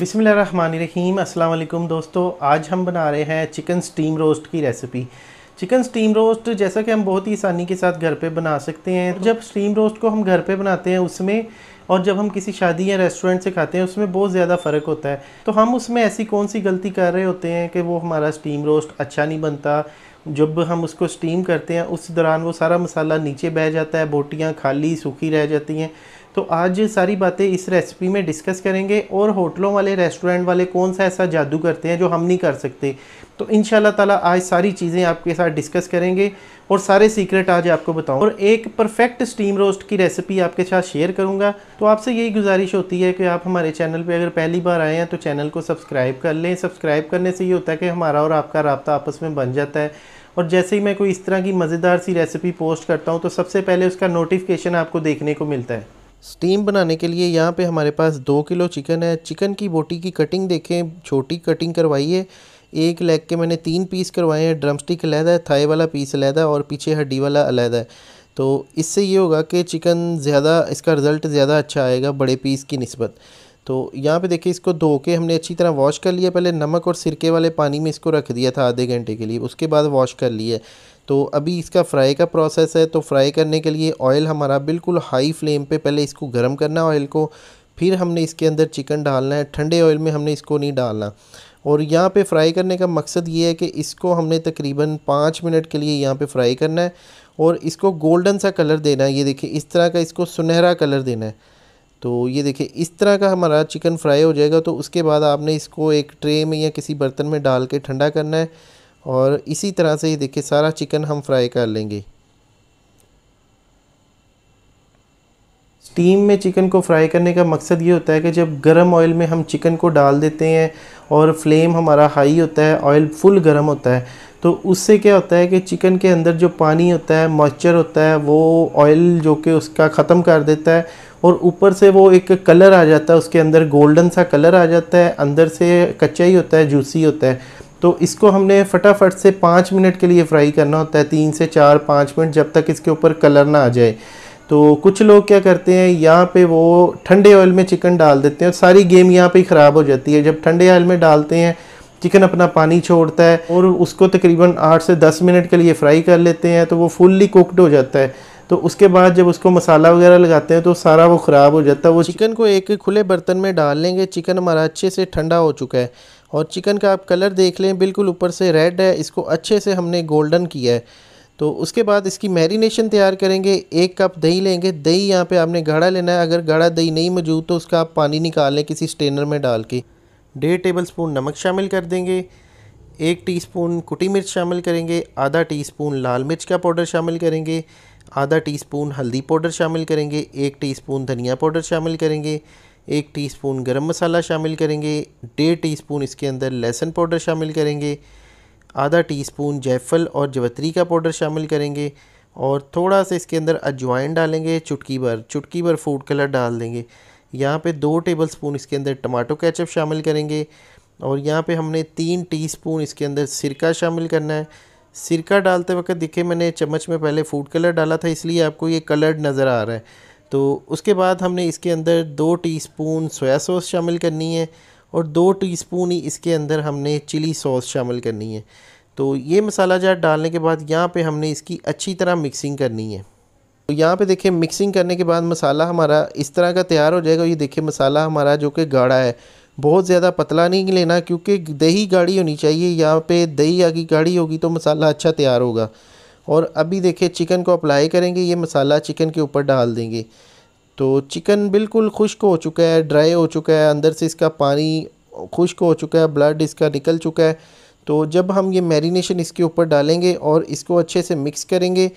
रहीम अस्सलाम दोस्तों आज हम बना रहे हैं चिकन स्टीम रोस्ट की रेसिपी चिकन स्टीम रोस्ट जैसा कि हम बहुत ही आसानी के साथ घर पे बना सकते हैं तो जब स्टीम रोस्ट को हम घर पे बनाते हैं उसमें और जब हम किसी शादी या रेस्टोरेंट से खाते हैं उसमें बहुत ज़्यादा फ़र्क होता है तो हम उसमें ऐसी कौन सी गलती कर रहे होते हैं कि वो हमारा स्टीम रोस्ट अच्छा नहीं बनता जब हम उसको स्टीम करते हैं उस दौरान वो सारा मसाला नीचे बह जाता है बोटियाँ खाली सूखी रह जाती हैं तो आज सारी बातें इस रेसिपी में डिस्कस करेंगे और होटलों वाले रेस्टोरेंट वाले कौन सा ऐसा जादू करते हैं जो हम नहीं कर सकते तो इन ताला आज सारी चीज़ें आपके साथ डिस्कस करेंगे और सारे सीक्रेट आज आपको बताऊं और एक परफेक्ट स्टीम रोस्ट की रेसिपी आपके साथ शेयर करूंगा तो आपसे यही गुजारिश होती है कि आप हमारे चैनल पे अगर पहली बार आए हैं तो चैनल को सब्सक्राइब कर लें सब्सक्राइब करने से ये होता है कि हमारा और आपका रबता आपस में बन जाता है और जैसे ही मैं कोई इस तरह की मज़ेदार सी रेसिपी पोस्ट करता हूँ तो सबसे पहले उसका नोटिफिकेशन आपको देखने को मिलता है स्टीम बनाने के लिए यहाँ पे हमारे पास दो किलो चिकन है चिकन की बोटी की कटिंग देखें छोटी कटिंग करवाई है एक लेग के मैंने तीन पीस करवाए हैं ड्रम स्टिक अलहदा है थाई वाला पीस अलहदा और पीछे हड्डी वाला अलहदा है तो इससे ये होगा कि चिकन ज़्यादा इसका रिज़ल्ट ज़्यादा अच्छा आएगा बड़े पीस की नस्बत तो यहाँ पे देखिए इसको धो के हमने अच्छी तरह वॉश कर लिया पहले नमक और सिरके वाले पानी में इसको रख दिया था आधे घंटे के लिए उसके बाद वॉश कर लिया तो अभी इसका फ्राई का प्रोसेस है तो फ्राई करने के लिए ऑयल हमारा बिल्कुल हाई फ्लेम पे पहले इसको गर्म करना ऑयल को फिर हमने इसके अंदर चिकन डालना है ठंडे ऑयल में हमने इसको नहीं डालना और यहाँ पे फ्राई करने का मकसद ये है कि इसको हमने तकरीबन पाँच मिनट के लिए यहाँ पे फ्राई करना है और इसको गोल्डन सा कलर देना है ये देखिए इस तरह का इसको सुनहरा कलर देना है तो ये देखिए इस तरह का हमारा चिकन फ्राई हो जाएगा तो उसके बाद आपने इसको एक ट्रे में या किसी बर्तन में डाल के ठंडा करना है और इसी तरह से ये देखिए सारा चिकन हम फ्राई कर लेंगे स्टीम में चिकन को फ्राई करने का मकसद ये होता है कि जब गर्म ऑयल में हम चिकन को डाल देते हैं और फ्लेम हमारा हाई होता है ऑयल फुल गर्म होता है तो उससे क्या होता है कि चिकन के अंदर जो पानी होता है मॉइस्चर होता है वो ऑयल जो कि उसका ख़त्म कर देता है और ऊपर से वो एक कलर आ जाता है उसके अंदर गोल्डन सा कलर आ जाता है अंदर से कच्चा ही होता है जूसी होता है तो इसको हमने फटाफट से पाँच मिनट के लिए फ्राई करना होता है तीन से चार पाँच मिनट जब तक इसके ऊपर कलर ना आ जाए तो कुछ लोग क्या करते हैं यहाँ पे वो ठंडे ऑयल में चिकन डाल देते हैं और सारी गेम यहाँ पे ख़राब हो जाती है जब ठंडे ऑयल में डालते हैं चिकन अपना पानी छोड़ता है और उसको तकरीबन आठ से दस मिनट के लिए फ्राई कर लेते हैं तो वो फुल्ली कुकड हो जाता है तो उसके बाद जब उसको मसाला वगैरह लगाते हैं तो सारा वो ख़राब हो जाता है वो चिकन को एक खुले बर्तन में डाल लेंगे चिकन हमारा अच्छे से ठंडा हो चुका है और चिकन का आप कलर देख लें बिल्कुल ऊपर से रेड है इसको अच्छे से हमने गोल्डन किया है तो उसके बाद इसकी मैरिनेशन तैयार करेंगे एक कप दही लेंगे दही यहाँ पे आपने गाढ़ा लेना है अगर गाढ़ा दही नहीं मौजूद तो उसका आप पानी निकाल लें किसी स्टेनर में डाल के डेढ़ टेबल स्पून नमक शामिल कर देंगे एक टीस्पून कुटी मिर्च शामिल करेंगे आधा टीस्पून लाल मिर्च का पाउडर शामिल करेंगे आधा टीस्पून हल्दी पाउडर शामिल करेंगे एक टीस्पून धनिया पाउडर शामिल करेंगे एक टीस्पून गरम मसाला शामिल करेंगे डेढ़ टीस्पून इसके अंदर लहसुन पाउडर शामिल करेंगे आधा टीस्पून जायफल और जवतरी का पाउडर शामिल करेंगे और थोड़ा सा इसके अंदर अजवाइन डालेंगे चुटकी भर चुटकी भर फूड कलर डाल देंगे यहाँ पे दो टेबल स्पून इसके अंदर टमाटो केचप शामिल करेंगे और यहाँ पे हमने तीन टीस्पून इसके अंदर सिरका शामिल करना है सिरका डालते वक्त देखिए मैंने चम्मच में पहले फूड कलर डाला था इसलिए आपको ये कलर्ड नज़र आ रहा है तो उसके बाद हमने इसके अंदर दो टीस्पून सोया सॉस शामिल करनी है और दो टीस्पून ही इसके अंदर हमने चिली सॉस शामिल करनी है तो ये मसाला जार डालने के बाद यहाँ पे हमने इसकी अच्छी तरह मिक्सिंग करनी है तो यहाँ पे देखिए मिक्सिंग करने के बाद मसाला हमारा इस तरह का तैयार हो जाएगा ये देखिए मसाला हमारा जो कि गाढ़ा है बहुत ज़्यादा पतला नहीं लेना क्योंकि दही गाढ़ी होनी चाहिए यहाँ पे दही आगे गाढ़ी होगी तो मसाला अच्छा तैयार होगा और अभी देखिए चिकन को अप्लाई करेंगे ये मसाला चिकन के ऊपर डाल देंगे तो चिकन बिल्कुल खुश्क हो चुका है ड्राई हो चुका है अंदर से इसका पानी खुश्क हो चुका है ब्लड इसका निकल चुका है तो जब हम ये मैरिनेशन इसके ऊपर डालेंगे और इसको अच्छे से मिक्स करेंगे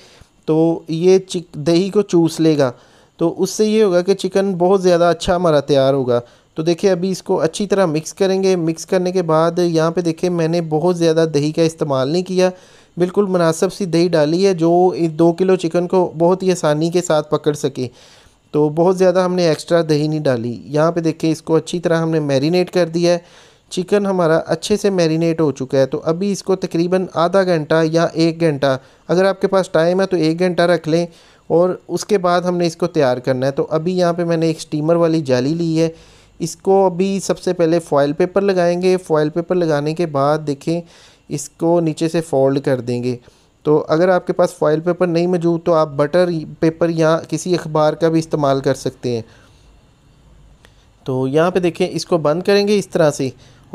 तो ये दही को चूस लेगा तो उससे ये होगा कि चिकन बहुत ज़्यादा अच्छा हमारा तैयार होगा तो देखिए अभी इसको अच्छी तरह मिक्स करेंगे मिक्स करने के बाद यहाँ पे देखिए मैंने बहुत ज़्यादा दही का इस्तेमाल नहीं किया बिल्कुल मुनासब सी दही डाली है जो इस दो किलो चिकन को बहुत ही आसानी के साथ पकड़ सके तो बहुत ज़्यादा हमने एक्स्ट्रा दही नहीं डाली यहाँ पे देखिए इसको अच्छी तरह हमने मैरिनेट कर दिया है चिकन हमारा अच्छे से मैरिनेट हो चुका है तो अभी इसको तकरीबन आधा घंटा या एक घंटा अगर आपके पास टाइम है तो एक घंटा रख लें और उसके बाद हमने इसको तैयार करना है तो अभी यहाँ पर मैंने एक स्टीमर वाली जाली ली है इसको अभी सबसे पहले फॉयल पेपर लगाएंगे फॉयल पेपर लगाने के बाद देखें इसको नीचे से फोल्ड कर देंगे तो अगर आपके पास फॉयल पेपर नहीं मौजूद तो आप बटर पेपर या किसी अखबार का भी इस्तेमाल कर सकते हैं तो यहाँ पे देखें इसको बंद करेंगे इस तरह से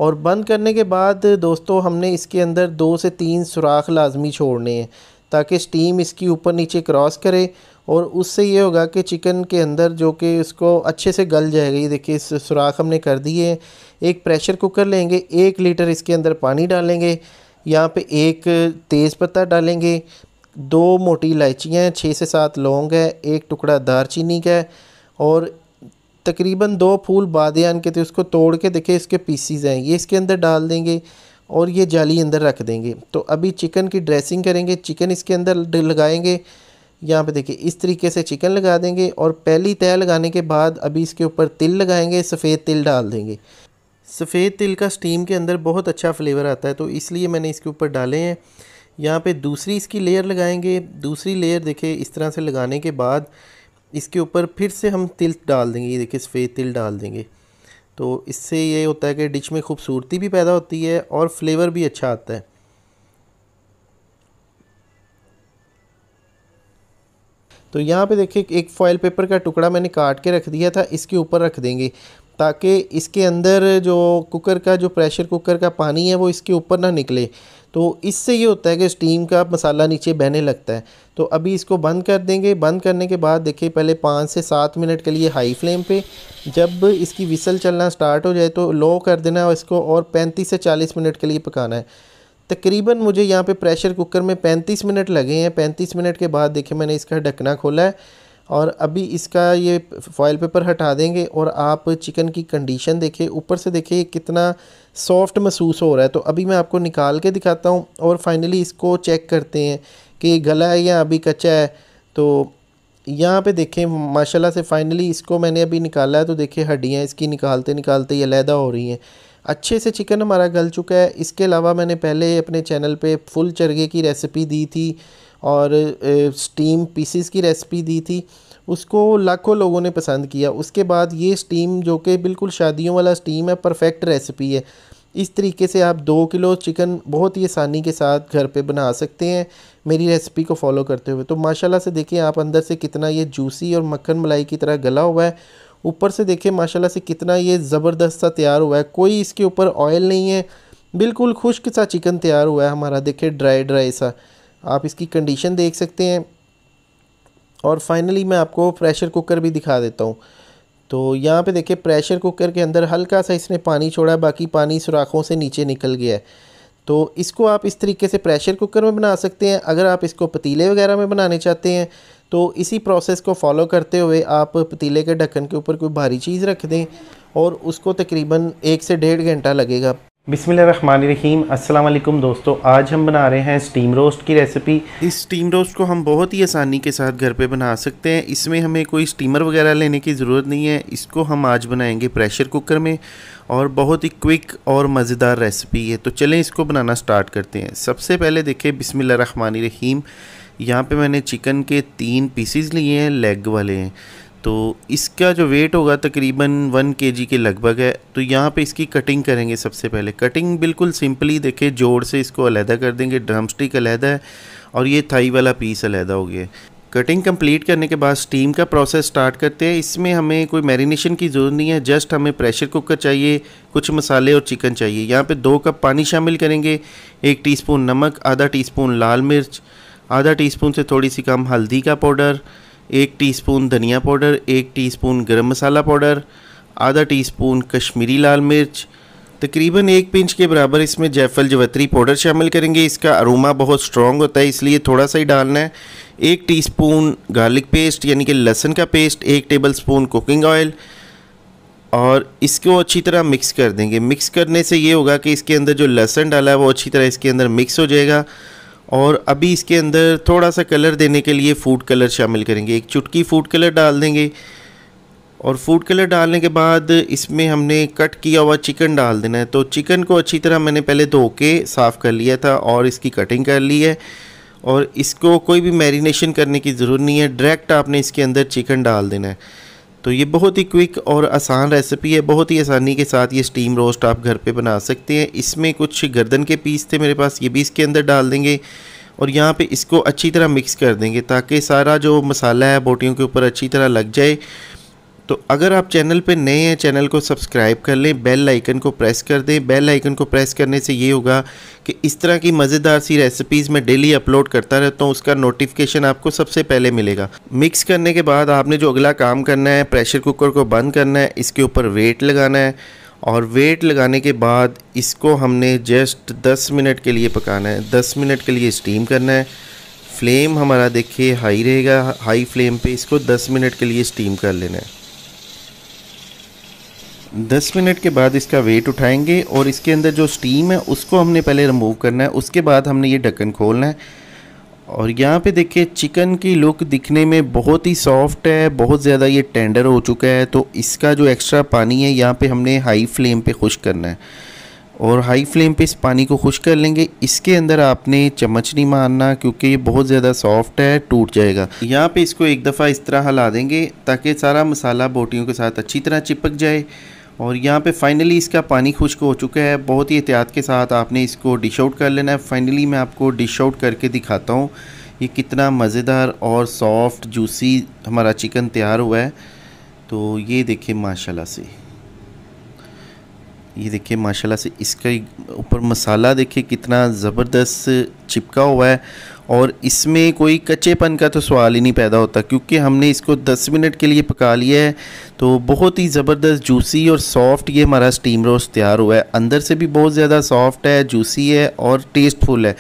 और बंद करने के बाद दोस्तों हमने इसके अंदर दो से तीन सुराख लाजमी छोड़ने हैं ताकि स्टीम इसकी ऊपर नीचे क्रॉस करे और उससे ये होगा कि चिकन के अंदर जो कि इसको अच्छे से गल जाएगी ये देखिए इस सुराख हमने कर दी है एक प्रेशर कुकर लेंगे एक लीटर इसके अंदर पानी डालेंगे यहाँ पे एक तेज़ पत्ता डालेंगे दो मोटी इलायचियाँ हैं छः से सात लौंग है एक टुकड़ा दार चीनी का है और तकरीबन दो फूल बादयान के थे उसको तोड़ के देखे इसके पीसीज हैं ये इसके अंदर डाल देंगे और ये जाली अंदर रख देंगे तो अभी चिकन की ड्रेसिंग करेंगे चिकन इसके अंदर लगाएंगे यहाँ पे देखिए इस तरीके से चिकन लगा देंगे और पहली तय लगाने के बाद अभी इसके ऊपर तिल लगाएंगे सफ़ेद तिल डाल देंगे सफ़ेद तिल का स्टीम के अंदर बहुत अच्छा फ्लेवर आता है तो इसलिए मैंने इसके ऊपर डाले हैं यहाँ पे दूसरी इसकी लेयर लगाएंगे दूसरी लेयर देखिए इस तरह से लगाने के बाद इसके ऊपर फिर से हम तिल डाल देंगे ये देखिए सफ़ेद तिल डाल देंगे तो इससे ये होता है कि डिश में खूबसूरती भी पैदा होती है और फ्लेवर भी अच्छा आता है तो यहाँ पे देखिए एक फॉयल पेपर का टुकड़ा मैंने काट के रख दिया था इसके ऊपर रख देंगे ताकि इसके अंदर जो कुकर का जो प्रेशर कुकर का पानी है वो इसके ऊपर ना निकले तो इससे ये होता है कि स्टीम का मसाला नीचे बहने लगता है तो अभी इसको बंद कर देंगे बंद करने के बाद देखिए पहले पाँच से सात मिनट के लिए हाई फ्लेम पे जब इसकी विसल चलना स्टार्ट हो जाए तो लो कर देना और इसको और पैंतीस से चालीस मिनट के लिए पकाना है तकरीबन मुझे यहाँ पे प्रेशर कुकर में 35 मिनट लगे हैं 35 मिनट के बाद देखिए मैंने इसका ढकना खोला है और अभी इसका ये फॉयल पेपर हटा देंगे और आप चिकन की कंडीशन देखिए ऊपर से देखिए कितना सॉफ्ट महसूस हो रहा है तो अभी मैं आपको निकाल के दिखाता हूँ और फाइनली इसको चेक करते हैं कि गला है या अभी कच्चा है तो यहाँ पे देखें माशाल्लाह से फाइनली इसको मैंने अभी निकाला है तो देखिए हड्डियाँ इसकी निकालते निकालते ये अलहदा हो रही हैं अच्छे से चिकन हमारा गल चुका है इसके अलावा मैंने पहले अपने चैनल पे फुल चरगे की रेसिपी दी थी और स्टीम पीसीस की रेसिपी दी थी उसको लाखों लोगों ने पसंद किया उसके बाद ये स्टीम जो कि बिल्कुल शादियों वाला स्टीम है परफेक्ट रेसिपी है इस तरीके से आप दो किलो चिकन बहुत ही आसानी के साथ घर पे बना सकते हैं मेरी रेसिपी को फॉलो करते हुए तो माशाल्लाह से देखिए आप अंदर से कितना ये जूसी और मक्खन मलाई की तरह गला हुआ है ऊपर से देखिए माशाल्लाह से कितना ये ज़बरदस्त सा तैयार हुआ है कोई इसके ऊपर ऑयल नहीं है बिल्कुल खुश्क सा चिकन तैयार हुआ है हमारा देखें ड्राई ड्राई सा आप इसकी कंडीशन देख सकते हैं और फाइनली मैं आपको प्रेशर कुकर भी दिखा देता हूँ तो यहाँ पे देखिए प्रेशर कुकर के अंदर हल्का सा इसने पानी छोड़ा है बाकी पानी सुराखों से नीचे निकल गया है तो इसको आप इस तरीके से प्रेशर कुकर में बना सकते हैं अगर आप इसको पतीले वगैरह में बनाने चाहते हैं तो इसी प्रोसेस को फॉलो करते हुए आप पतीले के ढक्कन के ऊपर कोई भारी चीज़ रख दें और उसको तकरीबन एक से डेढ़ घंटा लगेगा रहीम असल दोस्तों आज हम बना रहे हैं स्टीम रोस्ट की रेसिपी इस स्टीम रोस्ट को हम बहुत ही आसानी के साथ घर पे बना सकते हैं इसमें हमें कोई स्टीमर वगैरह लेने की ज़रूरत नहीं है इसको हम आज बनाएंगे प्रेशर कुकर में और बहुत ही क्विक और मज़ेदार रेसिपी है तो चलें इसको बनाना स्टार्ट करते हैं सबसे पहले देखें रहीम यहाँ पे मैंने चिकन के तीन पीसीज लिए हैं लेग वाले हैं तो इसका जो वेट होगा तकरीबन वन के के लगभग है तो यहाँ पे इसकी कटिंग करेंगे सबसे पहले कटिंग बिल्कुल सिंपली देखें जोड़ से इसको अलहदा कर देंगे ड्रम स्टिक अलहदा है और ये थाई वाला पीस अलहदा हो गया कटिंग कंप्लीट करने के बाद स्टीम का प्रोसेस स्टार्ट करते हैं इसमें हमें कोई मैरिनेशन की ज़रूरत नहीं है जस्ट हमें प्रेशर कुकर चाहिए कुछ मसाले और चिकन चाहिए यहाँ पे दो कप पानी शामिल करेंगे एक टीस्पून नमक आधा टीस्पून लाल मिर्च आधा टीस्पून से थोड़ी सी कम हल्दी का पाउडर एक टीस्पून धनिया पाउडर एक टीस्पून गरम मसाला पाउडर आधा टीस्पून कश्मीरी लाल मिर्च तकरीबन एक पिंच के बराबर इसमें जयफल जवतरी पाउडर शामिल करेंगे इसका अरोमा बहुत स्ट्रॉन्ग होता है इसलिए थोड़ा सा ही डालना है एक टीस्पून गार्लिक पेस्ट यानी कि लहसुन का पेस्ट एक टेबलस्पून कुकिंग ऑयल और इसको अच्छी तरह मिक्स कर देंगे मिक्स करने से ये होगा कि इसके अंदर जो लहसुन डाला है वो अच्छी तरह इसके अंदर मिक्स हो जाएगा और अभी इसके अंदर थोड़ा सा कलर देने के लिए फूड कलर शामिल करेंगे एक चुटकी फूड कलर डाल देंगे और फूड कलर डालने के बाद इसमें हमने कट किया हुआ चिकन डाल देना है तो चिकन को अच्छी तरह मैंने पहले धो के साफ़ कर लिया था और इसकी कटिंग कर ली है और इसको कोई भी मैरिनेशन करने की ज़रूरत नहीं है डायरेक्ट आपने इसके अंदर चिकन डाल देना है तो ये बहुत ही क्विक और आसान रेसिपी है बहुत ही आसानी के साथ ये स्टीम रोस्ट आप घर पे बना सकते हैं इसमें कुछ गर्दन के पीस थे मेरे पास ये भी इसके अंदर डाल देंगे और यहाँ पे इसको अच्छी तरह मिक्स कर देंगे ताकि सारा जो मसाला है बोटियों के ऊपर अच्छी तरह लग जाए तो अगर आप चैनल पे नए हैं चैनल को सब्सक्राइब कर लें बेल आइकन को प्रेस कर दें बेल आइकन को प्रेस करने से ये होगा कि इस तरह की मज़ेदार सी रेसिपीज़ मैं डेली अपलोड करता रहता हूँ उसका नोटिफिकेशन आपको सबसे पहले मिलेगा मिक्स करने के बाद आपने जो अगला काम करना है प्रेशर कुकर को बंद करना है इसके ऊपर वेट लगाना है और वेट लगाने के बाद इसको हमने जस्ट 10 मिनट के लिए पकाना है 10 मिनट के लिए स्टीम करना है फ्लेम हमारा देखिए हाई रहेगा हाई फ्लेम पे इसको 10 मिनट के लिए स्टीम कर लेना है 10 मिनट के बाद इसका वेट उठाएंगे और इसके अंदर जो स्टीम है उसको हमने पहले रिमूव करना है उसके बाद हमने ये ढक्कन खोलना है और यहाँ पे देखिए चिकन की लुक दिखने में बहुत ही सॉफ्ट है बहुत ज़्यादा ये टेंडर हो चुका है तो इसका जो एक्स्ट्रा पानी है यहाँ पे हमने हाई फ्लेम पे खुश करना है और हाई फ्लेम पे इस पानी को खुश कर लेंगे इसके अंदर आपने चम्मच नहीं मारना क्योंकि ये बहुत ज़्यादा सॉफ्ट है टूट जाएगा यहाँ पे इसको एक दफ़ा इस तरह हिला देंगे ताकि सारा मसाला बोटियों के साथ अच्छी तरह चिपक जाए और यहाँ पे फाइनली इसका पानी खुश्क हो चुका है बहुत ही एहतियात के साथ आपने इसको डिश आउट कर लेना है फाइनली मैं आपको डिश आउट करके दिखाता हूँ ये कितना मज़ेदार और सॉफ्ट जूसी हमारा चिकन तैयार हुआ है तो ये देखिए माशाल्लाह से ये देखिए माशाल्लाह से इसका ऊपर मसाला देखिए कितना ज़बरदस्त चिपका हुआ है और इसमें कोई कच्चेपन का तो सवाल ही नहीं पैदा होता क्योंकि हमने इसको 10 मिनट के लिए पका लिया है तो बहुत ही ज़बरदस्त जूसी और सॉफ्ट ये हमारा स्टीम रोस्ट तैयार हुआ है अंदर से भी बहुत ज़्यादा सॉफ्ट है जूसी है और टेस्टफुल है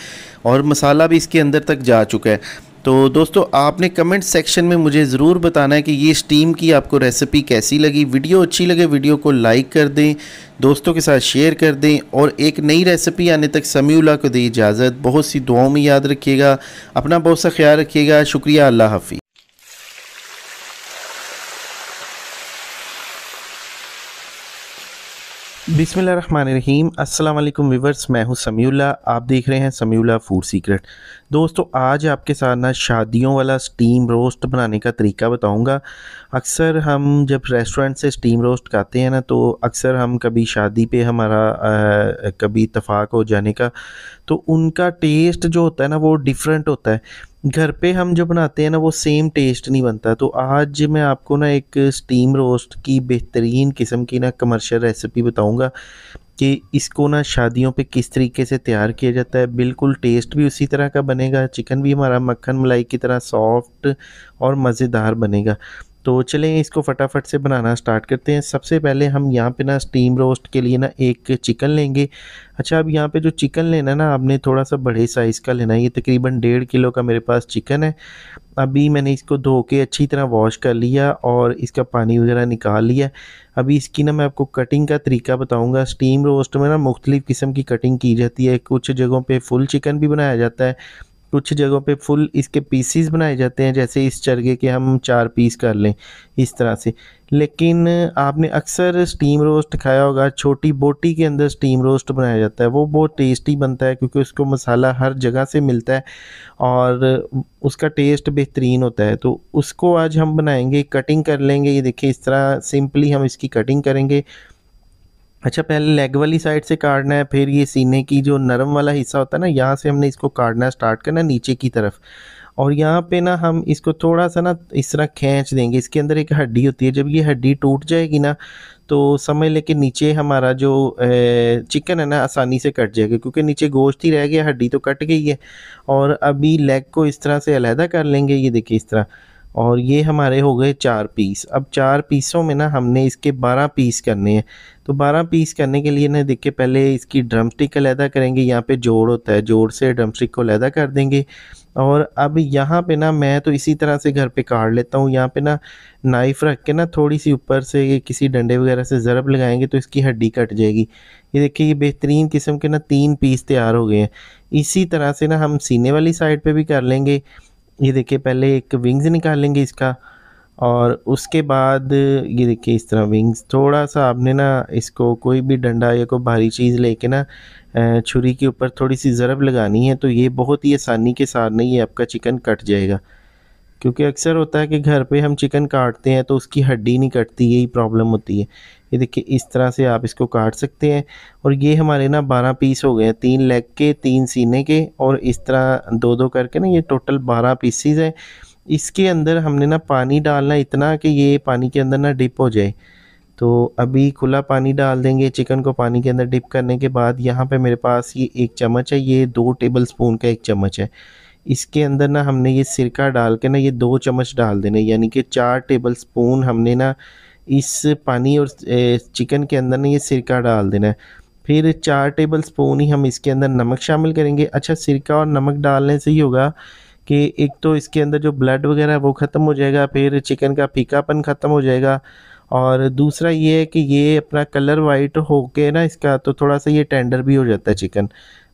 और मसाला भी इसके अंदर तक जा चुका है तो दोस्तों आपने कमेंट सेक्शन में मुझे ज़रूर बताना है कि ये स्टीम की आपको रेसिपी कैसी लगी वीडियो अच्छी लगे वीडियो को लाइक कर दें दोस्तों के साथ शेयर कर दें और एक नई रेसिपी आने तक समयूला को दें इजाज़त बहुत सी दुआओं में याद रखिएगा अपना बहुत सा ख्याल रखिएगा शुक्रिया अल्लाह हाफि रन रहीम अस्सलाम विवर्स मैं हूं समीला आप देख रहे हैं समीला फूड सीक्रेट दोस्तों आज आपके साथ ना शादियों वाला स्टीम रोस्ट बनाने का तरीका बताऊंगा अक्सर हम जब रेस्टोरेंट से स्टीम रोस्ट खाते हैं ना तो अक्सर हम कभी शादी पे हमारा आ, कभी इतफाक़ हो जाने का तो उनका टेस्ट जो होता है ना वो डिफरेंट होता है घर पे हम जो बनाते हैं ना वो सेम टेस्ट नहीं बनता तो आज मैं आपको ना एक स्टीम रोस्ट की बेहतरीन किस्म की ना कमर्शियल रेसिपी बताऊंगा कि इसको ना शादियों पे किस तरीके से तैयार किया जाता है बिल्कुल टेस्ट भी उसी तरह का बनेगा चिकन भी हमारा मक्खन मलाई की तरह सॉफ्ट और मज़ेदार बनेगा तो चलें इसको फटाफट से बनाना स्टार्ट करते हैं सबसे पहले हम यहाँ पे ना स्टीम रोस्ट के लिए ना एक चिकन लेंगे अच्छा अब यहाँ पे जो चिकन लेना ना आपने थोड़ा सा बड़े साइज़ का लेना है ये तकरीबन डेढ़ किलो का मेरे पास चिकन है अभी मैंने इसको धो के अच्छी तरह वॉश कर लिया और इसका पानी वगैरह निकाल लिया अभी इसकी ना मैं आपको कटिंग का तरीका बताऊंगा स्टीम रोस्ट में ना मुख्तलिफ़ किस्म की कटिंग की जाती है कुछ जगहों पे फुल चिकन भी बनाया जाता है कुछ जगहों पे फुल इसके पीसीस बनाए जाते हैं जैसे इस चरगे के हम चार पीस कर लें इस तरह से लेकिन आपने अक्सर स्टीम रोस्ट खाया होगा छोटी बोटी के अंदर स्टीम रोस्ट बनाया जाता है वो बहुत टेस्टी बनता है क्योंकि उसको मसाला हर जगह से मिलता है और उसका टेस्ट बेहतरीन होता है तो उसको आज हम बनाएंगे कटिंग कर लेंगे ये देखिए इस तरह सिंपली हम इसकी कटिंग करेंगे अच्छा पहले लेग वाली साइड से काटना है फिर ये सीने की जो नरम वाला हिस्सा होता है ना यहाँ से हमने इसको काटना स्टार्ट करना नीचे की तरफ और यहाँ पे ना हम इसको थोड़ा सा ना इस तरह खींच देंगे इसके अंदर एक हड्डी होती है जब ये हड्डी टूट जाएगी ना तो समझ लेके नीचे हमारा जो चिकन है ना आसानी से कट जाएगा क्योंकि नीचे गोश्त ही रह गया हड्डी तो कट गई है और अभी लेग को इस तरह से अलहदा कर लेंगे ये देखिए इस तरह और ये हमारे हो गए चार पीस अब चार पीसों में ना हमने इसके बारह पीस करने हैं तो बारह पीस करने के लिए ना देखिए पहले इसकी ड्रम स्टिक अलहदा करेंगे यहाँ पे जोड़ होता है जोड़ से ड्रम स्टिक को अलहदा कर देंगे और अब यहाँ पे ना मैं तो इसी तरह से घर पे काट लेता हूँ यहाँ पे ना नाइफ़ रख के ना थोड़ी सी ऊपर से किसी डंडे वगैरह से ज़रब लगाएंगे तो इसकी हड्डी कट जाएगी ये देखिए ये बेहतरीन किस्म के ना तीन पीस तैयार हो गए हैं इसी तरह से ना हम सीने वाली साइड पर भी कर लेंगे ये देखिए पहले एक विंग्स निकालेंगे इसका और उसके बाद ये देखिए इस तरह विंग्स थोड़ा सा आपने ना इसको कोई भी डंडा या कोई भारी चीज़ लेके ना छुरी के ऊपर थोड़ी सी ज़रब लगानी है तो ये बहुत ही आसानी के साथ नहीं ये आपका चिकन कट जाएगा क्योंकि अक्सर होता है कि घर पे हम चिकन काटते हैं तो उसकी हड्डी नहीं कटती यही प्रॉब्लम होती है ये देखिए इस तरह से आप इसको काट सकते हैं और ये हमारे ना बारह पीस हो गए हैं तीन लेग के तीन सीने के और इस तरह दो दो करके ना ये टोटल बारह पीसीज हैं इसके अंदर हमने ना पानी डालना इतना कि ये पानी के अंदर ना डिप हो जाए तो अभी खुला पानी डाल देंगे चिकन को पानी के अंदर डिप करने के बाद यहाँ पे मेरे पास ये एक चम्मच है ये दो टेबल स्पून का एक चम्मच है इसके अंदर ना हमने ये सिरका डाल के ना ये दो चम्मच डाल देने यानी कि चार टेबल स्पून हमने ना इस पानी और चिकन के अंदर ना ये सिरका डाल देना है फिर चार टेबल स्पून ही हम इसके अंदर नमक शामिल करेंगे अच्छा सिरका और नमक डालने से ही होगा कि एक तो इसके अंदर जो ब्लड वगैरह है वो ख़त्म हो जाएगा फिर चिकन का फीकापन ख़त्म हो जाएगा और दूसरा ये है कि ये अपना कलर वाइट हो के ना इसका तो थोड़ा सा ये टेंडर भी हो जाता है चिकन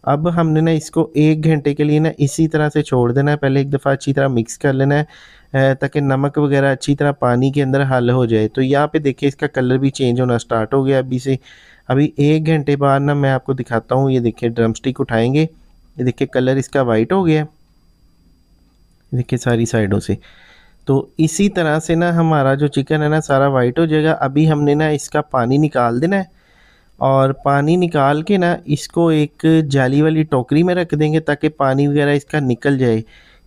अब हमने ना इसको एक घंटे के लिए ना इसी तरह से छोड़ देना है पहले एक दफ़ा अच्छी तरह मिक्स कर लेना है ताकि नमक वगैरह अच्छी तरह पानी के अंदर हल हो जाए तो यहाँ पे देखिए इसका कलर भी चेंज होना स्टार्ट हो गया अभी से अभी एक घंटे बाद ना मैं आपको दिखाता हूँ ये देखिए ड्रम स्टिक उठाएँगे ये देखिए कलर इसका वाइट हो गया देखिए सारी साइडों से तो इसी तरह से ना हमारा जो चिकन है ना सारा वाइट हो जाएगा अभी हमने ना इसका पानी निकाल देना है और पानी निकाल के ना इसको एक जाली वाली टोकरी में रख देंगे ताकि पानी वगैरह इसका निकल जाए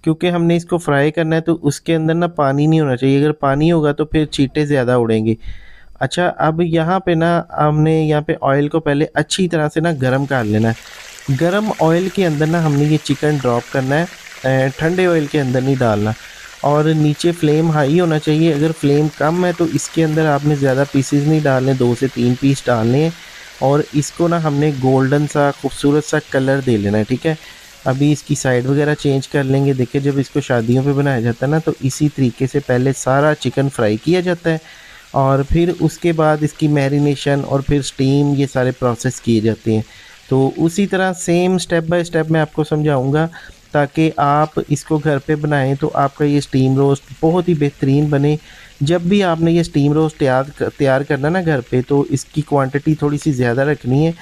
क्योंकि हमने इसको फ्राई करना है तो उसके अंदर ना पानी नहीं होना चाहिए अगर पानी होगा तो फिर चीटे ज़्यादा उड़ेंगे अच्छा अब यहाँ पे ना हमने यहाँ पे ऑयल को पहले अच्छी तरह से ना गरम कर लेना है गरम ऑयल के अंदर ना हमने ये चिकन ड्रॉप करना है ठंडे ऑयल के अंदर नहीं डालना और नीचे फ्लेम हाई होना चाहिए अगर फ्लेम कम है तो इसके अंदर आपने ज़्यादा पीसेस नहीं डालने दो से तीन पीस डालने हैं और इसको ना हमने गोल्डन सा खूबसूरत सा कलर दे लेना है ठीक है अभी इसकी साइड वगैरह चेंज कर लेंगे देखिए जब इसको शादियों पे बनाया जाता है ना तो इसी तरीके से पहले सारा चिकन फ्राई किया जाता है और फिर उसके बाद इसकी मैरिनेशन और फिर स्टीम ये सारे प्रोसेस किए जाते हैं तो उसी तरह सेम स्टेप बाय स्टेप मैं आपको समझाऊंगा ताकि आप इसको घर पे बनाएं तो आपका ये स्टीम रोस्ट बहुत ही बेहतरीन बने जब भी आपने ये स्टीम रोस्ट तैयार तैयार करना ना घर पर तो इसकी क्वान्टिटी थोड़ी सी ज़्यादा रखनी है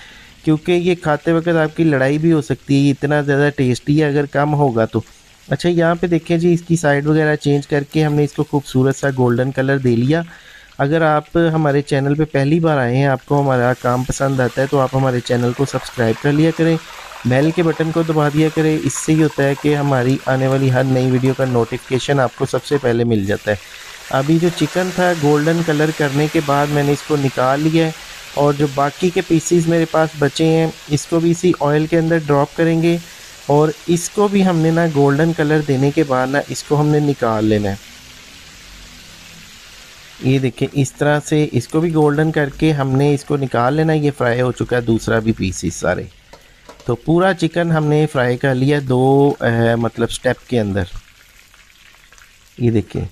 क्योंकि ये खाते वक्त आपकी लड़ाई भी हो सकती है इतना ज़्यादा टेस्टी है अगर कम होगा तो अच्छा यहाँ पे देखें जी इसकी साइड वगैरह चेंज करके हमने इसको खूबसूरत सा गोल्डन कलर दे लिया अगर आप हमारे चैनल पे पहली बार आए हैं आपको हमारा काम पसंद आता है तो आप हमारे चैनल को सब्सक्राइब कर लिया करें बेल के बटन को दबा दिया करें इससे ही होता है कि हमारी आने वाली हर नई वीडियो का नोटिफिकेशन आपको सबसे पहले मिल जाता है अभी जो चिकन था गोल्डन कलर करने के बाद मैंने इसको निकाल लिया है और जो बाकी के पीसीज मेरे पास बचे हैं इसको भी इसी ऑयल के अंदर ड्रॉप करेंगे और इसको भी हमने ना गोल्डन कलर देने के बाद ना इसको हमने निकाल लेना है ये देखिए इस तरह से इसको भी गोल्डन करके हमने इसको निकाल लेना ये फ्राई हो चुका है दूसरा भी पीसीस सारे तो पूरा चिकन हमने फ्राई कर लिया दो आ, मतलब स्टेप के अंदर ये देखिए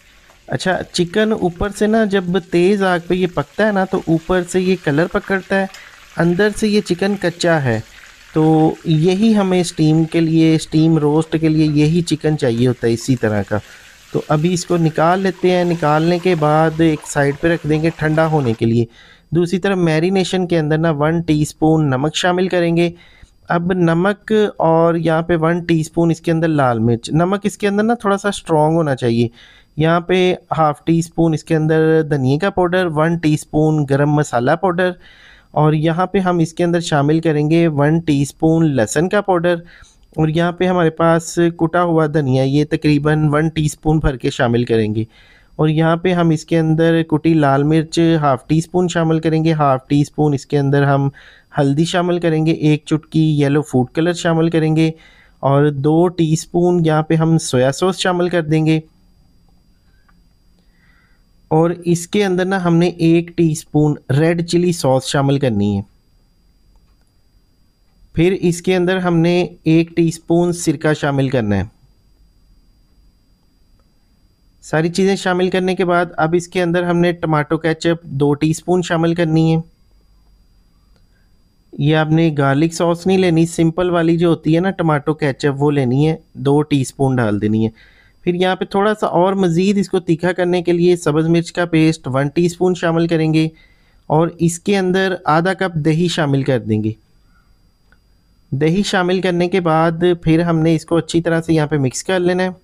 अच्छा चिकन ऊपर से ना जब तेज़ आग पे ये पकता है ना तो ऊपर से ये कलर पकड़ता है अंदर से ये चिकन कच्चा है तो यही हमें स्टीम के लिए स्टीम रोस्ट के लिए यही चिकन चाहिए होता है इसी तरह का तो अभी इसको निकाल लेते हैं निकालने के बाद एक साइड पे रख देंगे ठंडा होने के लिए दूसरी तरफ मैरिनेशन के अंदर ना वन टीस्पून नमक शामिल करेंगे अब नमक और यहाँ पे वन टीस्पून इसके अंदर लाल मिर्च नमक इसके अंदर ना थोड़ा सा स्ट्रॉन्ग होना चाहिए यहाँ पे हाफ़ टी स्पून इसके अंदर धनिए का पाउडर वन टी स्पून गर्म मसाला पाउडर और यहाँ पे हम इसके अंदर शामिल करेंगे वन टी स्पून लहसन का पाउडर और यहाँ पे हमारे पास कुटा हुआ धनिया ये तकरीबन वन टी स्पून भर के शामिल करेंगे और यहाँ पे हम इसके अंदर कुटी लाल मिर्च हाफ़ टी स्पून शामिल करेंगे हाफ़ टी स्पून इसके अंदर हम हल्दी शामिल करेंगे एक चुटकी येलो फूड कलर शामिल करेंगे और दो टीस्पून यहाँ पर हम सोया सॉस शामिल कर देंगे और इसके अंदर ना हमने एक टीस्पून रेड चिली सॉस शामिल करनी है फिर इसके अंदर हमने एक टीस्पून सिरका शामिल करना है सारी चीज़ें शामिल करने के बाद अब इसके अंदर हमने टमाटो केचप दो टीस्पून शामिल करनी है ये आपने गार्लिक सॉस नहीं लेनी सिंपल वाली जो होती है ना टमाटो केचप वो लेनी है दो टीस्पून डाल देनी है फिर यहाँ पे थोड़ा सा और मज़ीद इसको तीखा करने के लिए सब्ज़ मिर्च का पेस्ट वन टीस्पून शामिल करेंगे और इसके अंदर आधा कप दही शामिल कर देंगे दही शामिल करने के बाद फिर हमने इसको अच्छी तरह से यहाँ पे मिक्स कर लेना है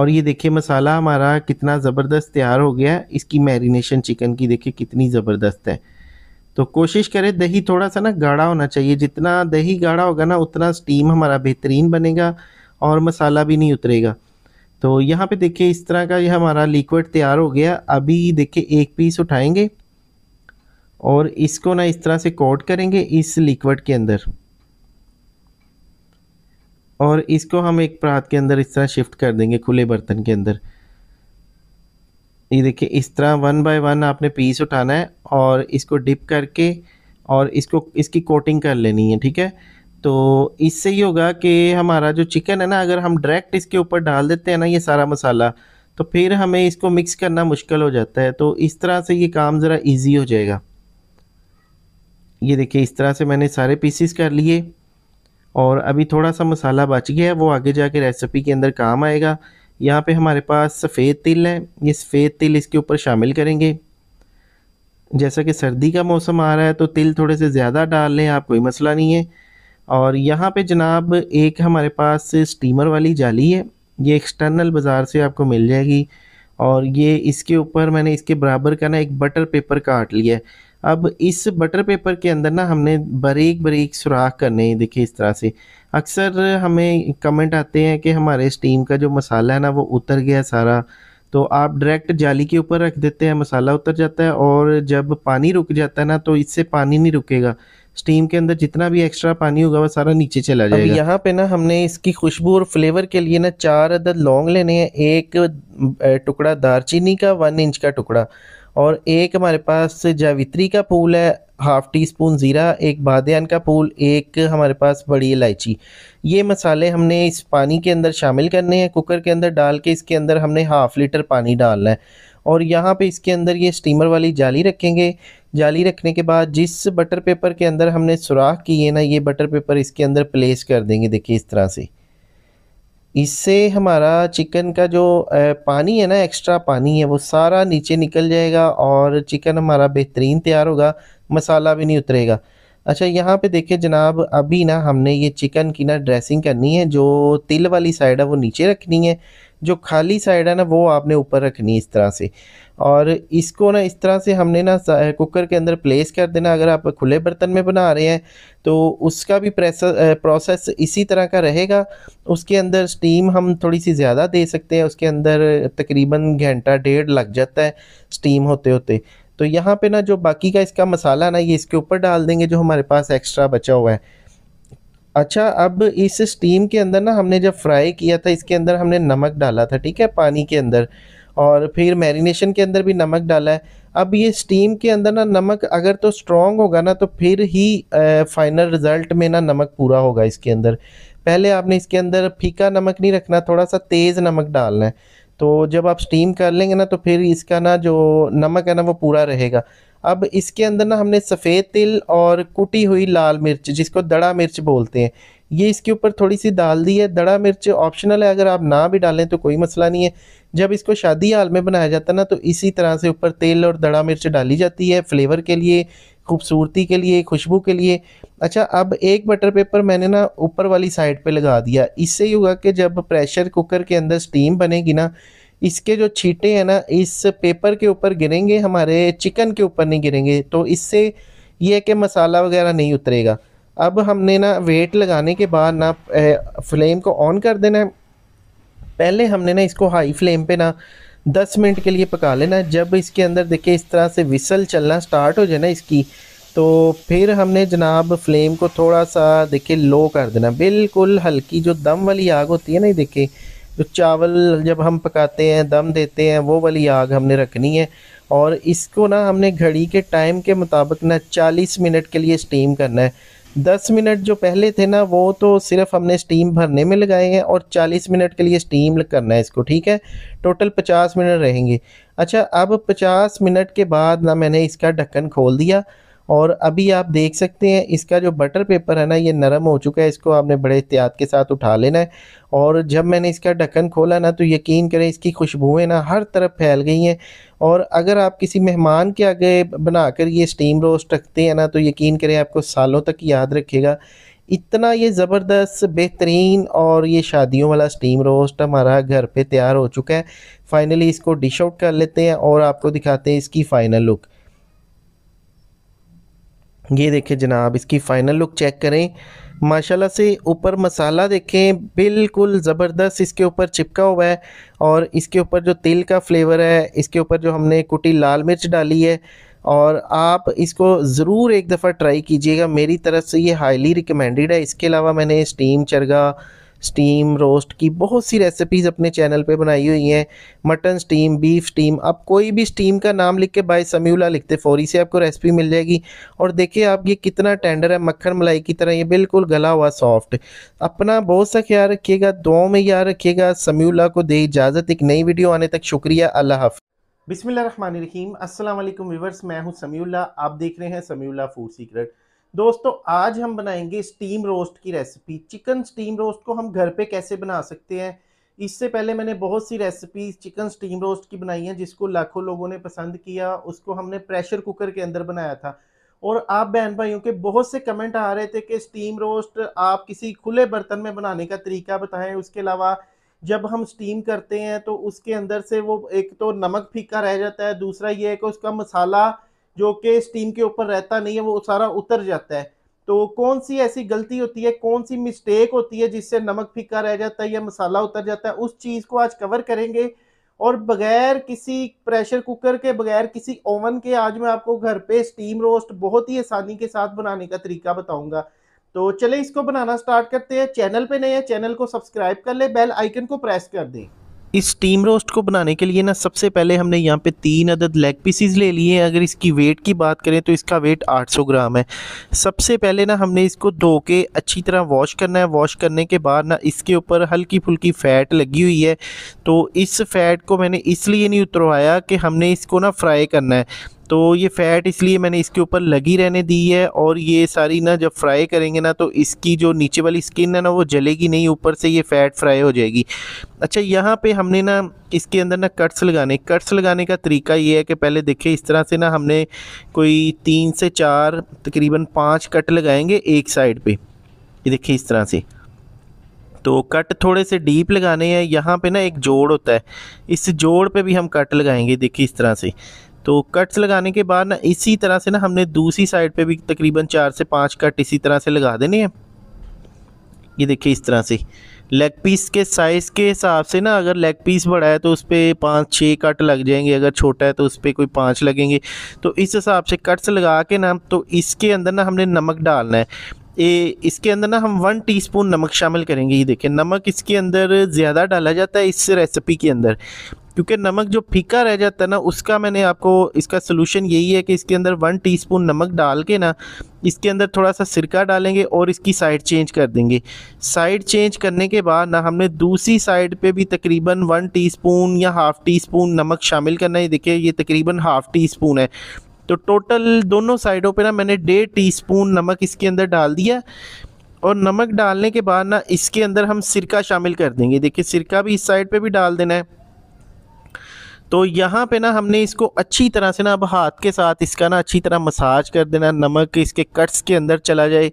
और ये देखिए मसाला हमारा कितना ज़बरदस्त तैयार हो गया इसकी मैरिनेशन चिकन की देखिए कितनी ज़बरदस्त है तो कोशिश करें दही थोड़ा सा ना गाढ़ा होना चाहिए जितना दही गाढ़ा होगा ना उतना स्टीम हमारा बेहतरीन बनेगा और मसाला भी नहीं उतरेगा तो यहाँ पे देखिए इस तरह का ये हमारा लिक्विड तैयार हो गया अभी देखिए एक पीस उठाएंगे और इसको ना इस तरह से कोट करेंगे इस लिक्विड के अंदर और इसको हम एक प्रात के अंदर इस तरह शिफ्ट कर देंगे खुले बर्तन के अंदर ये देखिए इस तरह वन बाय वन आपने पीस उठाना है और इसको डिप करके और इसको इसकी कोटिंग कर लेनी है ठीक है तो इससे ये होगा कि हमारा जो चिकन है ना अगर हम डायरेक्ट इसके ऊपर डाल देते हैं ना ये सारा मसाला तो फिर हमें इसको मिक्स करना मुश्किल हो जाता है तो इस तरह से ये काम ज़रा ईज़ी हो जाएगा ये देखिए इस तरह से मैंने सारे पीसीस कर लिए और अभी थोड़ा सा मसाला बच गया है वो आगे जाके रेसिपी के अंदर काम आएगा यहाँ पे हमारे पास सफ़ेद तिल है ये सफ़ेद तिल इसके ऊपर शामिल करेंगे जैसा कि सर्दी का मौसम आ रहा है तो तिल थोड़े से ज़्यादा डाल लें आप कोई मसला नहीं है और यहाँ पे जनाब एक हमारे पास स्टीमर वाली जाली है ये एक्सटर्नल बाज़ार से आपको मिल जाएगी और ये इसके ऊपर मैंने इसके बराबर का ना एक बटर पेपर काट लिया है अब इस बटर पेपर के अंदर ना हमने बरीक बरीक सुराख करने देखिए इस तरह से अक्सर हमें कमेंट आते हैं कि हमारे स्टीम का जो मसाला है ना वो उतर गया सारा तो आप डायरेक्ट जाली के ऊपर रख देते हैं मसाला उतर जाता है और जब पानी रुक जाता है ना तो इससे पानी नहीं रुकेगा स्टीम के अंदर जितना भी एक्स्ट्रा पानी होगा वो सारा नीचे चला जाएगा अब यहाँ पे ना हमने इसकी खुशबू और फ्लेवर के लिए ना चार अदद लौंग लेने हैं एक टुकड़ा दारचीनी का वन इंच का टुकड़ा और एक हमारे पास जावित्री का फूल है हाफ़ टी स्पून ज़ीरा एक बादन का फूल एक हमारे पास बड़ी इलायची ये मसाले हमने इस पानी के अंदर शामिल करने हैं कुकर के अंदर डाल के इसके अंदर हमने हाफ़ लीटर पानी डालना है और यहाँ पे इसके अंदर ये स्टीमर वाली जाली रखेंगे जाली रखने के बाद जिस बटर पेपर के अंदर हमने सुराख की है ना ये बटर पेपर इसके अंदर प्लेस कर देंगे देखिए इस तरह से इससे हमारा चिकन का जो पानी है ना एक्स्ट्रा पानी है वो सारा नीचे निकल जाएगा और चिकन हमारा बेहतरीन तैयार होगा मसाला भी नहीं उतरेगा अच्छा यहाँ पे देखिए जनाब अभी ना हमने ये चिकन की ना ड्रेसिंग करनी है जो तिल वाली साइड है वो नीचे रखनी है जो खाली साइड है ना वो आपने ऊपर रखनी इस तरह से और इसको ना इस तरह से हमने ना कुकर के अंदर प्लेस कर देना अगर आप खुले बर्तन में बना रहे हैं तो उसका भी प्रेस प्रोसेस इसी तरह का रहेगा उसके अंदर स्टीम हम थोड़ी सी ज़्यादा दे सकते हैं उसके अंदर तकरीबन घंटा डेढ़ लग जाता है स्टीम होते होते तो यहाँ पे ना जो बाकी का इसका मसाला ना ये इसके ऊपर डाल देंगे जो हमारे पास एक्स्ट्रा बचा हुआ है अच्छा अब इस स्टीम के अंदर ना हमने जब फ्राई किया था इसके अंदर हमने नमक डाला था ठीक है पानी के अंदर और फिर मैरिनेशन के अंदर भी नमक डाला है अब ये स्टीम के अंदर ना नमक अगर तो स्ट्रॉन्ग होगा ना तो फिर ही फाइनल रिज़ल्ट में ना नमक पूरा होगा इसके अंदर पहले आपने इसके अंदर फीका नमक नहीं रखना थोड़ा सा तेज़ नमक डालना है तो जब आप स्टीम कर लेंगे ना तो फिर इसका ना जो नमक है ना वो पूरा रहेगा अब इसके अंदर ना हमने सफ़ेद तिल और कुटी हुई लाल मिर्च जिसको दड़ा मिर्च बोलते हैं ये इसके ऊपर थोड़ी सी डाल दी है दड़ा मिर्च ऑप्शनल है अगर आप ना भी डालें तो कोई मसला नहीं है जब इसको शादी हाल में बनाया जाता है ना तो इसी तरह से ऊपर तेल और दड़ा मिर्च डाली जाती है फ्लेवर के लिए खूबसूरती के लिए खुशबू के लिए अच्छा अब एक बटर पेपर मैंने ना ऊपर वाली साइड पे लगा दिया इससे ये होगा कि जब प्रेशर कुकर के अंदर स्टीम बनेगी ना इसके जो छीटे हैं ना इस पेपर के ऊपर गिरेंगे हमारे चिकन के ऊपर नहीं गिरेंगे तो इससे ये है कि मसाला वगैरह नहीं उतरेगा अब हमने ना वेट लगाने के बाद ना फ्लेम को ऑन कर देना है पहले हमने ना इसको हाई फ्लेम पे ना दस मिनट के लिए पका लेना जब इसके अंदर देखिए इस तरह से विसल चलना स्टार्ट हो जाए ना इसकी तो फिर हमने जनाब फ्लेम को थोड़ा सा देखिए लो कर देना बिल्कुल हल्की जो दम वाली आग होती है ना देखिए तो चावल जब हम पकाते हैं दम देते हैं वो वाली आग हमने रखनी है और इसको ना हमने घड़ी के टाइम के मुताबिक ना 40 मिनट के लिए स्टीम करना है 10 मिनट जो पहले थे ना वो तो सिर्फ हमने स्टीम भरने में लगाए हैं और 40 मिनट के लिए स्टीम करना है इसको ठीक है टोटल 50 मिनट रहेंगे अच्छा अब 50 मिनट के बाद ना मैंने इसका ढक्कन खोल दिया और अभी आप देख सकते हैं इसका जो बटर पेपर है ना ये नरम हो चुका है इसको आपने बड़े एहतियात के साथ उठा लेना है और जब मैंने इसका ढक्कन खोला ना तो यकीन करें इसकी खुशबुएँ ना हर तरफ फैल गई हैं और अगर आप किसी मेहमान के आगे बनाकर ये स्टीम रोस्ट रखते हैं ना तो यकीन करें आपको सालों तक याद रखेगा इतना ये ज़बरदस्त बेहतरीन और ये शादियों वाला स्टीम रोस्ट हमारा घर पे तैयार हो चुका है फाइनली इसको डिश आउट कर लेते हैं और आपको दिखाते हैं इसकी फ़ाइनल लुक ये देखें जनाब इसकी फ़ाइनल लुक चेक करें माशाल्लाह से ऊपर मसाला देखें बिल्कुल ज़बरदस्त इसके ऊपर चिपका हुआ है और इसके ऊपर जो तिल का फ्लेवर है इसके ऊपर जो हमने कुटी लाल मिर्च डाली है और आप इसको ज़रूर एक दफ़ा ट्राई कीजिएगा मेरी तरफ से ये हाईली रिकमेंडेड है इसके अलावा मैंने स्टीम चरगा स्टीम रोस्ट की बहुत सी रेसिपीज़ अपने चैनल पे बनाई हुई हैं मटन स्टीम बीफ स्टीम आप कोई भी स्टीम का नाम लिख के बाय समीला लिखते फौरी से आपको रेसिपी मिल जाएगी और देखिए आप ये कितना टेंडर है मक्खन मलाई की तरह ये बिल्कुल गला हुआ सॉफ्ट अपना बहुत सा ख्याल रखिएगा दुआओं में याद रखिएगा समीला को दे इजाज़त एक नई वीडियो आने तक शुक्रिया अल्लाह हाफ बिसमीम अल्लाम व्यूवर्स मैं हूँ समीला आप देख रहे हैं समीला फूड सीक्रेट दोस्तों आज हम बनाएंगे स्टीम रोस्ट की रेसिपी चिकन स्टीम रोस्ट को हम घर पे कैसे बना सकते हैं इससे पहले मैंने बहुत सी रेसिपी चिकन स्टीम रोस्ट की बनाई है जिसको लाखों लोगों ने पसंद किया उसको हमने प्रेशर कुकर के अंदर बनाया था और आप बहन भाइयों के बहुत से कमेंट आ रहे थे कि स्टीम रोस्ट आप किसी खुले बर्तन में बनाने का तरीका बताएं उसके अलावा जब हम स्टीम करते हैं तो उसके अंदर से वो एक तो नमक फीका रह जाता है दूसरा ये है कि उसका मसाला जो कि स्टीम के ऊपर रहता नहीं है वो सारा उतर जाता है तो कौन सी ऐसी गलती होती है कौन सी मिस्टेक होती है जिससे नमक फीका रह जाता है या मसाला उतर जाता है उस चीज़ को आज कवर करेंगे और बगैर किसी प्रेशर कुकर के बगैर किसी ओवन के आज मैं आपको घर पे स्टीम रोस्ट बहुत ही आसानी के साथ बनाने का तरीका बताऊंगा तो चले इसको बनाना स्टार्ट करते हैं चैनल पे नए हैं चैनल को सब्सक्राइब कर ले बेल आइकन को प्रेस कर दें इस स्टीम रोस्ट को बनाने के लिए ना सबसे पहले हमने यहाँ पे तीन अदद लेग पीसीज ले लिए अगर इसकी वेट की बात करें तो इसका वेट 800 ग्राम है सबसे पहले ना हमने इसको धो के अच्छी तरह वॉश करना है वॉश करने के बाद ना इसके ऊपर हल्की फुल्की फ़ैट लगी हुई है तो इस फ़ैट को मैंने इसलिए नहीं उतरवाया कि हमने इसको ना फ्राई करना है तो ये फ़ैट इसलिए मैंने इसके ऊपर लगी रहने दी है और ये सारी ना जब फ्राई करेंगे ना तो इसकी जो नीचे वाली स्किन है ना वो जलेगी नहीं ऊपर से ये फ़ैट फ्राई हो जाएगी अच्छा यहाँ पे हमने ना इसके अंदर ना कट्स लगाने कट्स लगाने का तरीका ये है कि पहले देखिए इस तरह से ना हमने कोई तीन से चार तकरीबन पाँच कट लगाएंगे एक साइड पर ये देखिए इस तरह से तो कट थोड़े से डीप लगाने हैं यहाँ पे ना एक जोड़ होता है इस जोड़ पे भी हम कट लगाएंगे देखिए इस तरह से तो कट्स लगाने के बाद ना इसी तरह से ना हमने दूसरी साइड पे भी तकरीबन चार से पाँच कट इसी तरह से लगा देने हैं ये देखिए इस तरह से लेग पीस के साइज़ के हिसाब से ना अगर लेग पीस बड़ा है तो उस पर पाँच छः कट लग जाएंगे अगर छोटा है तो उस पर कोई पाँच लगेंगे तो इस हिसाब से कट्स लगा के ना तो इसके अंदर ना हमने नमक डालना है ए, इसके अंदर ना हम वन टीस्पून नमक शामिल करेंगे ये देखें नमक इसके अंदर ज़्यादा डाला जाता है इस रेसिपी के अंदर क्योंकि नमक जो फीका रह जाता है ना उसका मैंने आपको इसका सलूशन यही है कि इसके अंदर वन टीस्पून नमक डाल के ना इसके अंदर थोड़ा सा सिरका डालेंगे और इसकी साइड चेंज कर देंगे साइड चेंज करने के बाद ना हमने दूसरी साइड पे भी तकरीबन वन टीस्पून या हाफ़ टी स्पून नमक शामिल करना है देखिए ये तकरीबन हाफ़ टी स्पून है तो टोटल दोनों साइडों पे ना मैंने डेढ़ टीस्पून नमक इसके अंदर डाल दिया और नमक डालने के बाद ना इसके अंदर हम सिरका शामिल कर देंगे देखिए सिरका भी इस साइड पे भी डाल देना है तो यहाँ पे ना हमने इसको अच्छी तरह से ना अब हाथ के साथ इसका ना अच्छी तरह मसाज कर देना नमक इसके कट्स के अंदर चला जाए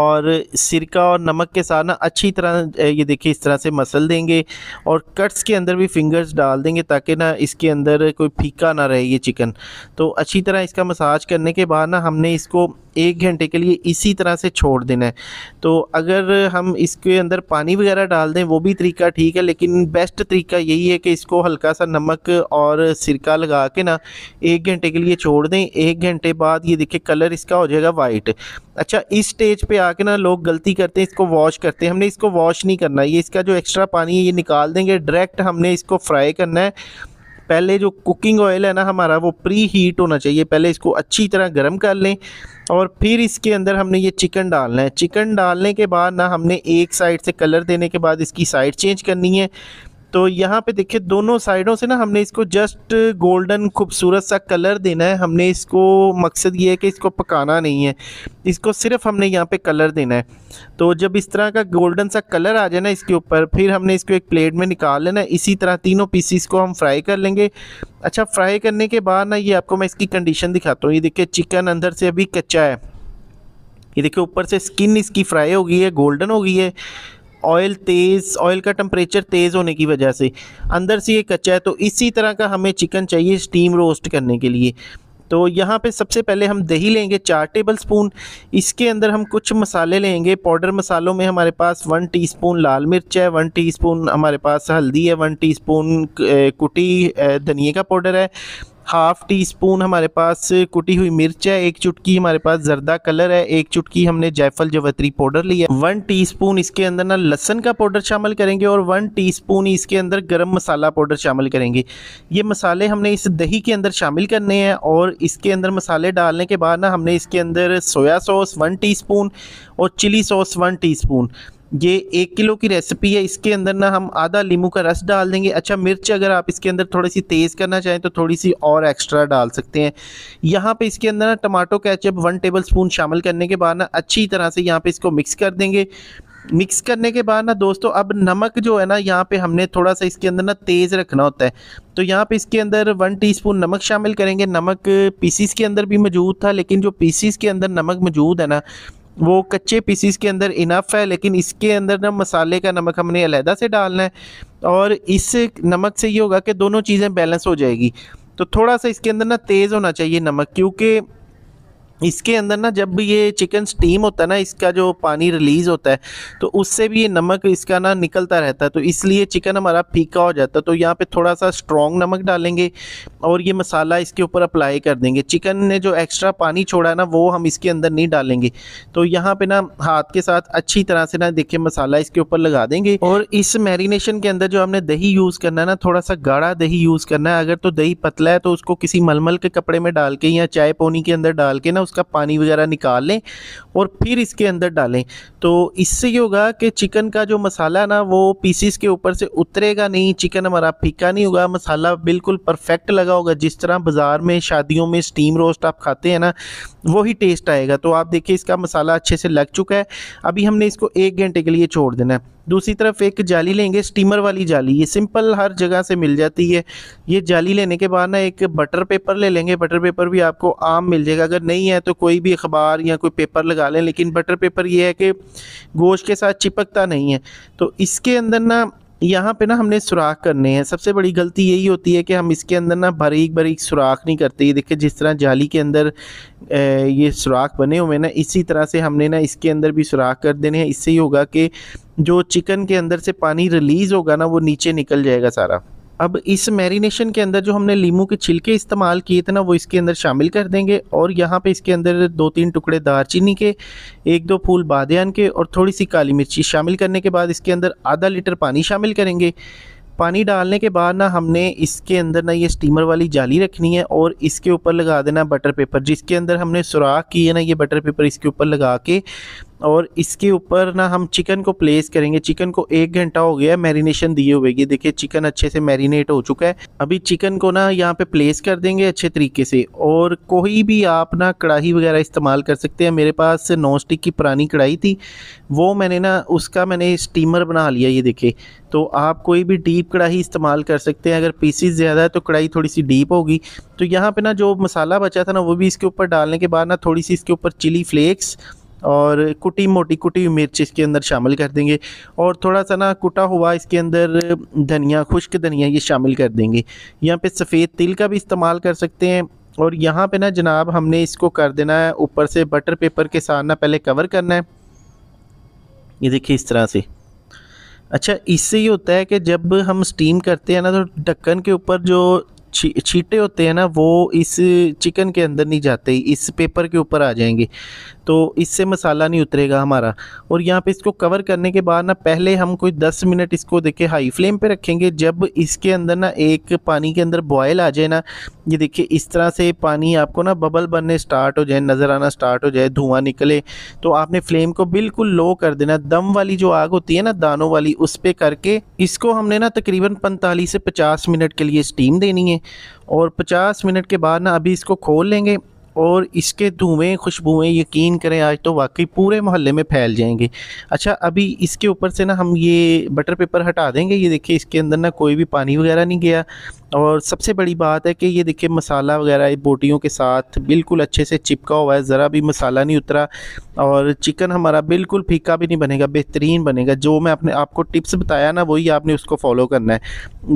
और सिरका और नमक के साथ ना अच्छी तरह ये देखिए इस तरह से मसल देंगे और कट्स के अंदर भी फिंगर्स डाल देंगे ताकि ना इसके अंदर कोई फीका ना रहे ये चिकन तो अच्छी तरह इसका मसाज करने के बाद ना हमने इसको एक घंटे के लिए इसी तरह से छोड़ देना है तो अगर हम इसके अंदर पानी वगैरह डाल दें वो भी तरीका ठीक है लेकिन बेस्ट तरीका यही है कि इसको हल्का सा नमक और सिरका लगा के ना एक घंटे के लिए छोड़ दें एक घंटे बाद ये देखिए कलर इसका हो जाएगा वाइट अच्छा इस स्टेज पे आके ना लोग गलती करते हैं इसको वॉश करते हैं हमने इसको वॉश नहीं करना ये इसका जो एक्स्ट्रा पानी है ये निकाल देंगे डायरेक्ट हमने इसको फ्राई करना है पहले जो कुकिंग ऑयल है ना हमारा वो प्री हीट होना चाहिए पहले इसको अच्छी तरह गर्म कर लें और फिर इसके अंदर हमने ये चिकन डालना है चिकन डालने के बाद ना हमने एक साइड से कलर देने के बाद इसकी साइड चेंज करनी है तो यहाँ पे देखिए दोनों साइडों से ना हमने इसको जस्ट गोल्डन खूबसूरत सा कलर देना है हमने इसको मकसद ये है कि इसको पकाना नहीं है इसको सिर्फ हमने यहाँ पे कलर देना है तो जब इस तरह का गोल्डन सा कलर आ जाए ना इसके ऊपर फिर हमने इसको एक प्लेट में निकाल लेना इसी तरह तीनों पीसीस को हम फ्राई कर लेंगे अच्छा फ्राई करने के बाद ना ये आपको मैं इसकी कंडीशन दिखाता हूँ ये देखिए चिकन अंदर से अभी कच्चा है ये देखिए ऊपर से स्किन इसकी फ्राई हो गई है गोल्डन हो गई है ऑयल तेज़ ऑयल का टम्परेचर तेज़ होने की वजह से अंदर से ये कच्चा है तो इसी तरह का हमें चिकन चाहिए स्टीम रोस्ट करने के लिए तो यहाँ पे सबसे पहले हम दही लेंगे चार टेबल स्पून इसके अंदर हम कुछ मसाले लेंगे पाउडर मसालों में हमारे पास वन टीस्पून लाल मिर्च है वन टीस्पून हमारे पास हल्दी है वन टीस्पून कुटी धनिए का पाउडर है हाफ़ टी स्पून हमारे पास कुटी हुई मिर्च है एक चुटकी हमारे पास जरदा कलर है एक चुटकी हमने जयफल जवतरी पाउडर लिया वन टी स्पून इसके अंदर ना लहसन का पाउडर शामिल करेंगे और वन टी स्पून इसके अंदर गर्म मसाला पाउडर शामिल करेंगे ये मसाले हमने इस दही के अंदर शामिल करने हैं और इसके अंदर मसाले डालने के बाद ना हमने इसके अंदर सोया सॉस वन टी और चिली सॉस वन टी ये एक किलो की रेसिपी है इसके अंदर ना हम आधा लीमू का रस डाल देंगे अच्छा मिर्च अगर आप इसके अंदर थोड़ी सी तेज़ करना चाहें तो थोड़ी सी और एक्स्ट्रा डाल सकते हैं यहाँ पे इसके अंदर ना tomato ketchup one tablespoon शामिल करने के बाद ना अच्छी तरह से यहाँ पे इसको मिक्स कर देंगे मिक्स करने के बाद ना दोस्तों अब नमक जो है ना यहाँ पे हमने थोड़ा सा इसके अंदर ना तेज़ रखना होता है तो यहाँ पे इसके अंदर वन टीस्पून नमक शामिल करेंगे नमक पीसीस के अंदर भी मौजूद था लेकिन जो पीसीस के अंदर नमक मौजूद है ना वो कच्चे पीसीस के अंदर इनफ है लेकिन इसके अंदर ना मसाले का नमक हमने अलहदा से डालना है और इस नमक से ये होगा कि दोनों चीज़ें बैलेंस हो जाएगी तो थोड़ा सा इसके अंदर ना तेज़ होना चाहिए नमक क्योंकि इसके अंदर ना जब ये चिकन स्टीम होता है ना इसका जो पानी रिलीज़ होता है तो उससे भी ये नमक इसका ना निकलता रहता है तो इसलिए चिकन हमारा फीका हो जाता है तो यहाँ पे थोड़ा सा स्ट्रॉन्ग नमक डालेंगे और ये मसाला इसके ऊपर अप्लाई कर देंगे चिकन ने जो एक्स्ट्रा पानी छोड़ा है ना वो हम इसके अंदर नहीं डालेंगे तो यहाँ पर ना हाथ के साथ अच्छी तरह से ना देखिए मसाला इसके ऊपर लगा देंगे और इस मैरिनेशन के अंदर जो हमने दही यूज़ करना है ना थोड़ा सा गाढ़ा दही यूज़ करना है अगर तो दही पतला है तो उसको किसी मलमल के कपड़े में डाल के या चाय पोनी के अंदर डाल के ना उसका पानी वगैरह निकाल लें और फिर इसके अंदर डालें तो इससे ये होगा कि चिकन का जो मसाला ना वो पीसीस के ऊपर से उतरेगा नहीं चिकन हमारा फीका नहीं होगा मसाला बिल्कुल परफेक्ट लगा होगा जिस तरह बाज़ार में शादियों में स्टीम रोस्ट आप खाते हैं ना वही टेस्ट आएगा तो आप देखिए इसका मसाला अच्छे से लग चुका है अभी हमने इसको एक घंटे के लिए छोड़ देना है दूसरी तरफ एक जाली लेंगे स्टीमर वाली जाली ये सिंपल हर जगह से मिल जाती है ये जाली लेने के बाद ना एक बटर पेपर ले लेंगे बटर पेपर भी आपको आम मिल जाएगा अगर नहीं है तो कोई भी अखबार या कोई पेपर लगा लें लेकिन बटर पेपर ये है कि गोश्त के साथ चिपकता नहीं है तो इसके अंदर ना यहाँ पे ना हमने सुराख करने हैं सबसे बड़ी गलती यही होती है कि हम इसके अंदर ना बारीक बारीक सुराख नहीं करते ये देखिए जिस तरह जाली के अंदर ये सुराख बने हुए हैं ना इसी तरह से हमने ना इसके अंदर भी सुराख कर देने हैं इससे ही होगा कि जो चिकन के अंदर से पानी रिलीज़ होगा ना वो नीचे निकल जाएगा सारा अब इस मैरिनेशन के अंदर जो हमने लीमू के छिलके इस्तेमाल किए थे ना वो इसके अंदर शामिल कर देंगे और यहाँ पे इसके अंदर दो तीन टुकड़े दारचीनी के एक दो फूल बादन के और थोड़ी सी काली मिर्ची शामिल करने के बाद इसके अंदर आधा लीटर पानी शामिल करेंगे पानी डालने के बाद ना हमने इसके अंदर ना ये स्टीमर वाली जाली रखनी है और इसके ऊपर लगा देना बटर पेपर जिसके अंदर हमने सुराख की है ना ये बटर पेपर इसके ऊपर लगा के और इसके ऊपर ना हम चिकन को प्लेस करेंगे चिकन को एक घंटा हो गया मैरिनेशन दिए हुए ये देखिए चिकन अच्छे से मैरिनेट हो चुका है अभी चिकन को ना यहाँ पे प्लेस कर देंगे अच्छे तरीके से और कोई भी आप ना कढ़ाई वगैरह इस्तेमाल कर सकते हैं मेरे पास नॉन स्टिक की पुरानी कढ़ाई थी वो मैंने ना उसका मैंने स्टीमर बना लिया ये देखे तो आप कोई भी डीप कढ़ाई इस्तेमाल कर सकते हैं अगर पीसीस ज़्यादा है तो कढ़ाई थोड़ी सी डीप होगी तो यहाँ पे ना जो मसाला बचा था ना वो भी इसके ऊपर डालने के बाद ना थोड़ी सी इसके ऊपर चिली फ्लेक्स और कुटी मोटी कुटी हुई मिर्च इसके अंदर शामिल कर देंगे और थोड़ा सा ना कुटा हुआ इसके अंदर धनिया खुश्क धनिया ये शामिल कर देंगे यहाँ पे सफ़ेद तिल का भी इस्तेमाल कर सकते हैं और यहाँ पे ना जनाब हमने इसको कर देना है ऊपर से बटर पेपर के साथ ना पहले कवर करना है ये देखिए इस तरह से अच्छा इससे ये होता है कि जब हम स्टीम करते हैं ना तो ढक्कन के ऊपर जो छी, छीटे होते हैं ना वो इस चिकन के अंदर नहीं जाते इस पेपर के ऊपर आ जाएंगे तो इससे मसाला नहीं उतरेगा हमारा और यहाँ पे इसको कवर करने के बाद ना पहले हम कोई 10 मिनट इसको देखे हाई फ्लेम पे रखेंगे जब इसके अंदर ना एक पानी के अंदर बॉयल आ जाए ना ये देखिए इस तरह से पानी आपको ना बबल बनने स्टार्ट हो जाए नज़र आना स्टार्ट हो जाए धुआं निकले तो आपने फ्लेम को बिल्कुल लो कर देना दम वाली जो आग होती है ना दानों वाली उस पर करके इसको हमने ना तकरीबन पैंतालीस से पचास मिनट के लिए स्टीम देनी है और पचास मिनट के बाद ना अभी इसको खोल लेंगे और इसके धुएँ खुशबुएँ यकीन करें आज तो वाकई पूरे मोहल्ले में फैल जाएंगे अच्छा अभी इसके ऊपर से ना हम ये बटर पेपर हटा देंगे ये देखिए इसके अंदर ना कोई भी पानी वगैरह नहीं गया और सबसे बड़ी बात है कि ये देखिए मसाला वगैरह बोटियों के साथ बिल्कुल अच्छे से चिपका हुआ है ज़रा भी मसाला नहीं उतरा और चिकन हमारा बिल्कुल फीका भी नहीं बनेगा बेहतरीन बनेगा जो मैं अपने आपको टिप्स बताया ना वही आपने उसको फॉलो करना है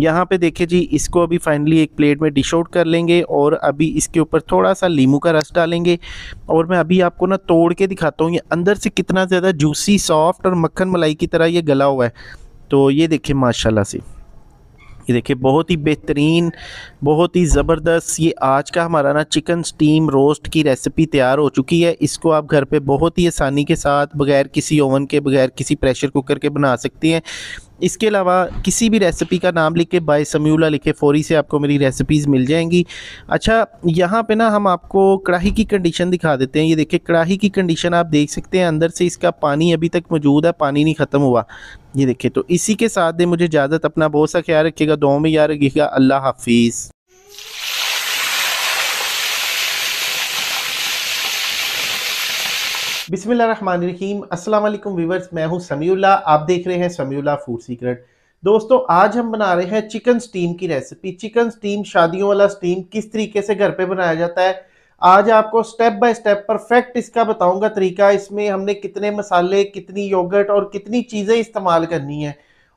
यहाँ पे देखिए जी इसको अभी फाइनली एक प्लेट में डिश आउट कर लेंगे और अभी इसके ऊपर थोड़ा सा लीमू का रस डालेंगे और मैं अभी आपको ना तोड़ के दिखाता हूँ ये अंदर से कितना ज़्यादा जूसी सॉफ्ट और मक्खन मलाई की तरह ये गला हुआ है तो ये देखिए माशाला से ये देखिए बहुत ही बेहतरीन बहुत ही ज़बरदस्त ये आज का हमारा ना चिकन स्टीम रोस्ट की रेसिपी तैयार हो चुकी है इसको आप घर पे बहुत ही आसानी के साथ बगैर किसी ओवन के बगैर किसी प्रेशर कुकर के बना सकती हैं इसके अलावा किसी भी रेसिपी का नाम लिख के बाय समूला लिखे फ़ौरी से आपको मेरी रेसिपीज़ मिल जाएंगी अच्छा यहाँ पे ना हम आपको कढ़ाई की कंडीशन दिखा देते हैं ये देखिए कढ़ाई की कंडीशन आप देख सकते हैं अंदर से इसका पानी अभी तक मौजूद है पानी नहीं ख़त्म हुआ ये देखिए तो इसी के साथ दे मुझे इजाज़त अपना बहुत सा ख्याल रखिएगा दो में याद रखिएगा अल्लाह हाफिज़ बिसमीम अस्सलाम वालेकुम व्यूवर्स मैं हूं समीउल्ला आप देख रहे हैं समीउल्ला फूड सीक्रेट दोस्तों आज हम बना रहे हैं चिकन स्टीम की रेसिपी चिकन स्टीम शादियों वाला स्टीम किस तरीके से घर पे बनाया जाता है आज आपको स्टेप बाय स्टेप परफेक्ट इसका बताऊंगा तरीका इसमें हमने कितने मसाले कितनी योगर्ट और कितनी चीज़ें इस्तेमाल करनी है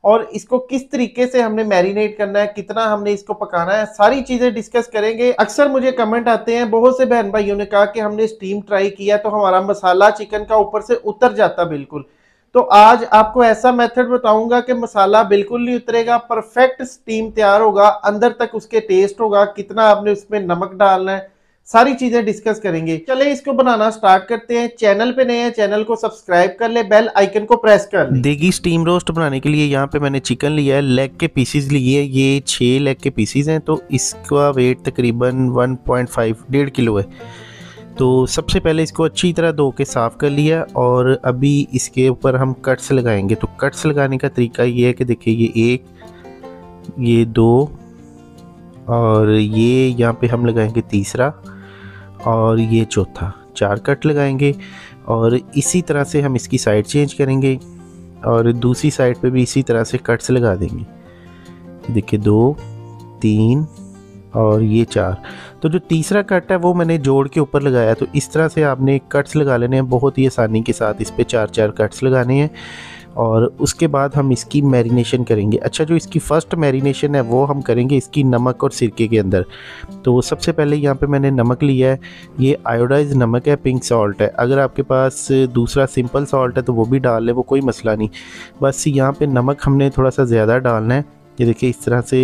और इसको किस तरीके से हमने मैरिनेट करना है कितना हमने इसको पकाना है सारी चीज़ें डिस्कस करेंगे अक्सर मुझे कमेंट आते हैं बहुत से बहन भाइयों ने कहा कि हमने स्टीम ट्राई किया तो हमारा मसाला चिकन का ऊपर से उतर जाता बिल्कुल तो आज आपको ऐसा मेथड बताऊंगा कि मसाला बिल्कुल नहीं उतरेगा परफेक्ट स्टीम तैयार होगा अंदर तक उसके टेस्ट होगा कितना आपने उसमें नमक डालना है सारी चीजें डिस्कस करेंगे चले इसको बनाना स्टार्ट करते हैं चैनल पे नए हैं चैनल को सब्सक्राइब कर ले बेल आइकन को प्रेस कर ले देगी स्टीम रोस्ट बनाने के लिए यहाँ पे मैंने चिकन लिया है लेग के पीसीज लिए ये छः लेग के पीसीज हैं तो इसका वेट तकरीबन 1.5 पॉइंट डेढ़ किलो है तो सबसे पहले इसको अच्छी तरह धो के साफ़ कर लिया और अभी इसके ऊपर हम कट्स लगाएंगे तो कट्स लगाने का तरीका ये है कि देखिए ये एक ये दो और ये यहाँ पे हम लगाएंगे तीसरा और ये चौथा चार कट लगाएंगे और इसी तरह से हम इसकी साइड चेंज करेंगे और दूसरी साइड पे भी इसी तरह से कट्स लगा देंगे देखिए दो तीन और ये चार तो जो तीसरा कट है वो मैंने जोड़ के ऊपर लगाया तो इस तरह से आपने कट्स लगा लेने हैं बहुत ही आसानी के साथ इस पर चार चार कट्स लगाने हैं और उसके बाद हम इसकी मैरिनेशन करेंगे अच्छा जो इसकी फ़र्स्ट मैरिनेशन है वो हम करेंगे इसकी नमक और सिरके के अंदर तो सबसे पहले यहाँ पे मैंने नमक लिया है ये आयोडाइज नमक है पिंक सॉल्ट है अगर आपके पास दूसरा सिंपल सॉल्ट है तो वो भी डाल लें वो कोई मसला नहीं बस यहाँ पर नमक हमने थोड़ा सा ज़्यादा डालना है ये देखिए इस तरह से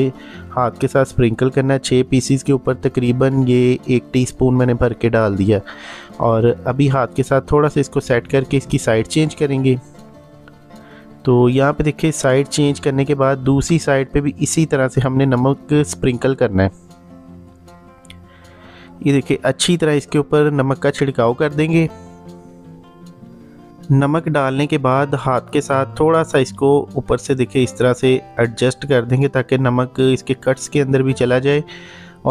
हाथ के साथ स्प्रिंकल करना है छः पीसीस के ऊपर तकरीबन ये एक टीस्पून मैंने भर के डाल दिया और अभी हाथ के साथ थोड़ा सा इसको सेट करके इसकी साइड चेंज करेंगे तो यहाँ पे देखिए साइड चेंज करने के बाद दूसरी साइड पे भी इसी तरह से हमने नमक स्प्रिंकल करना है ये देखिए अच्छी तरह इसके ऊपर नमक का छिड़काव कर देंगे नमक डालने के बाद हाथ के साथ थोड़ा सा इसको ऊपर से देखिए इस तरह से एडजस्ट कर देंगे ताकि नमक इसके कट्स के अंदर भी चला जाए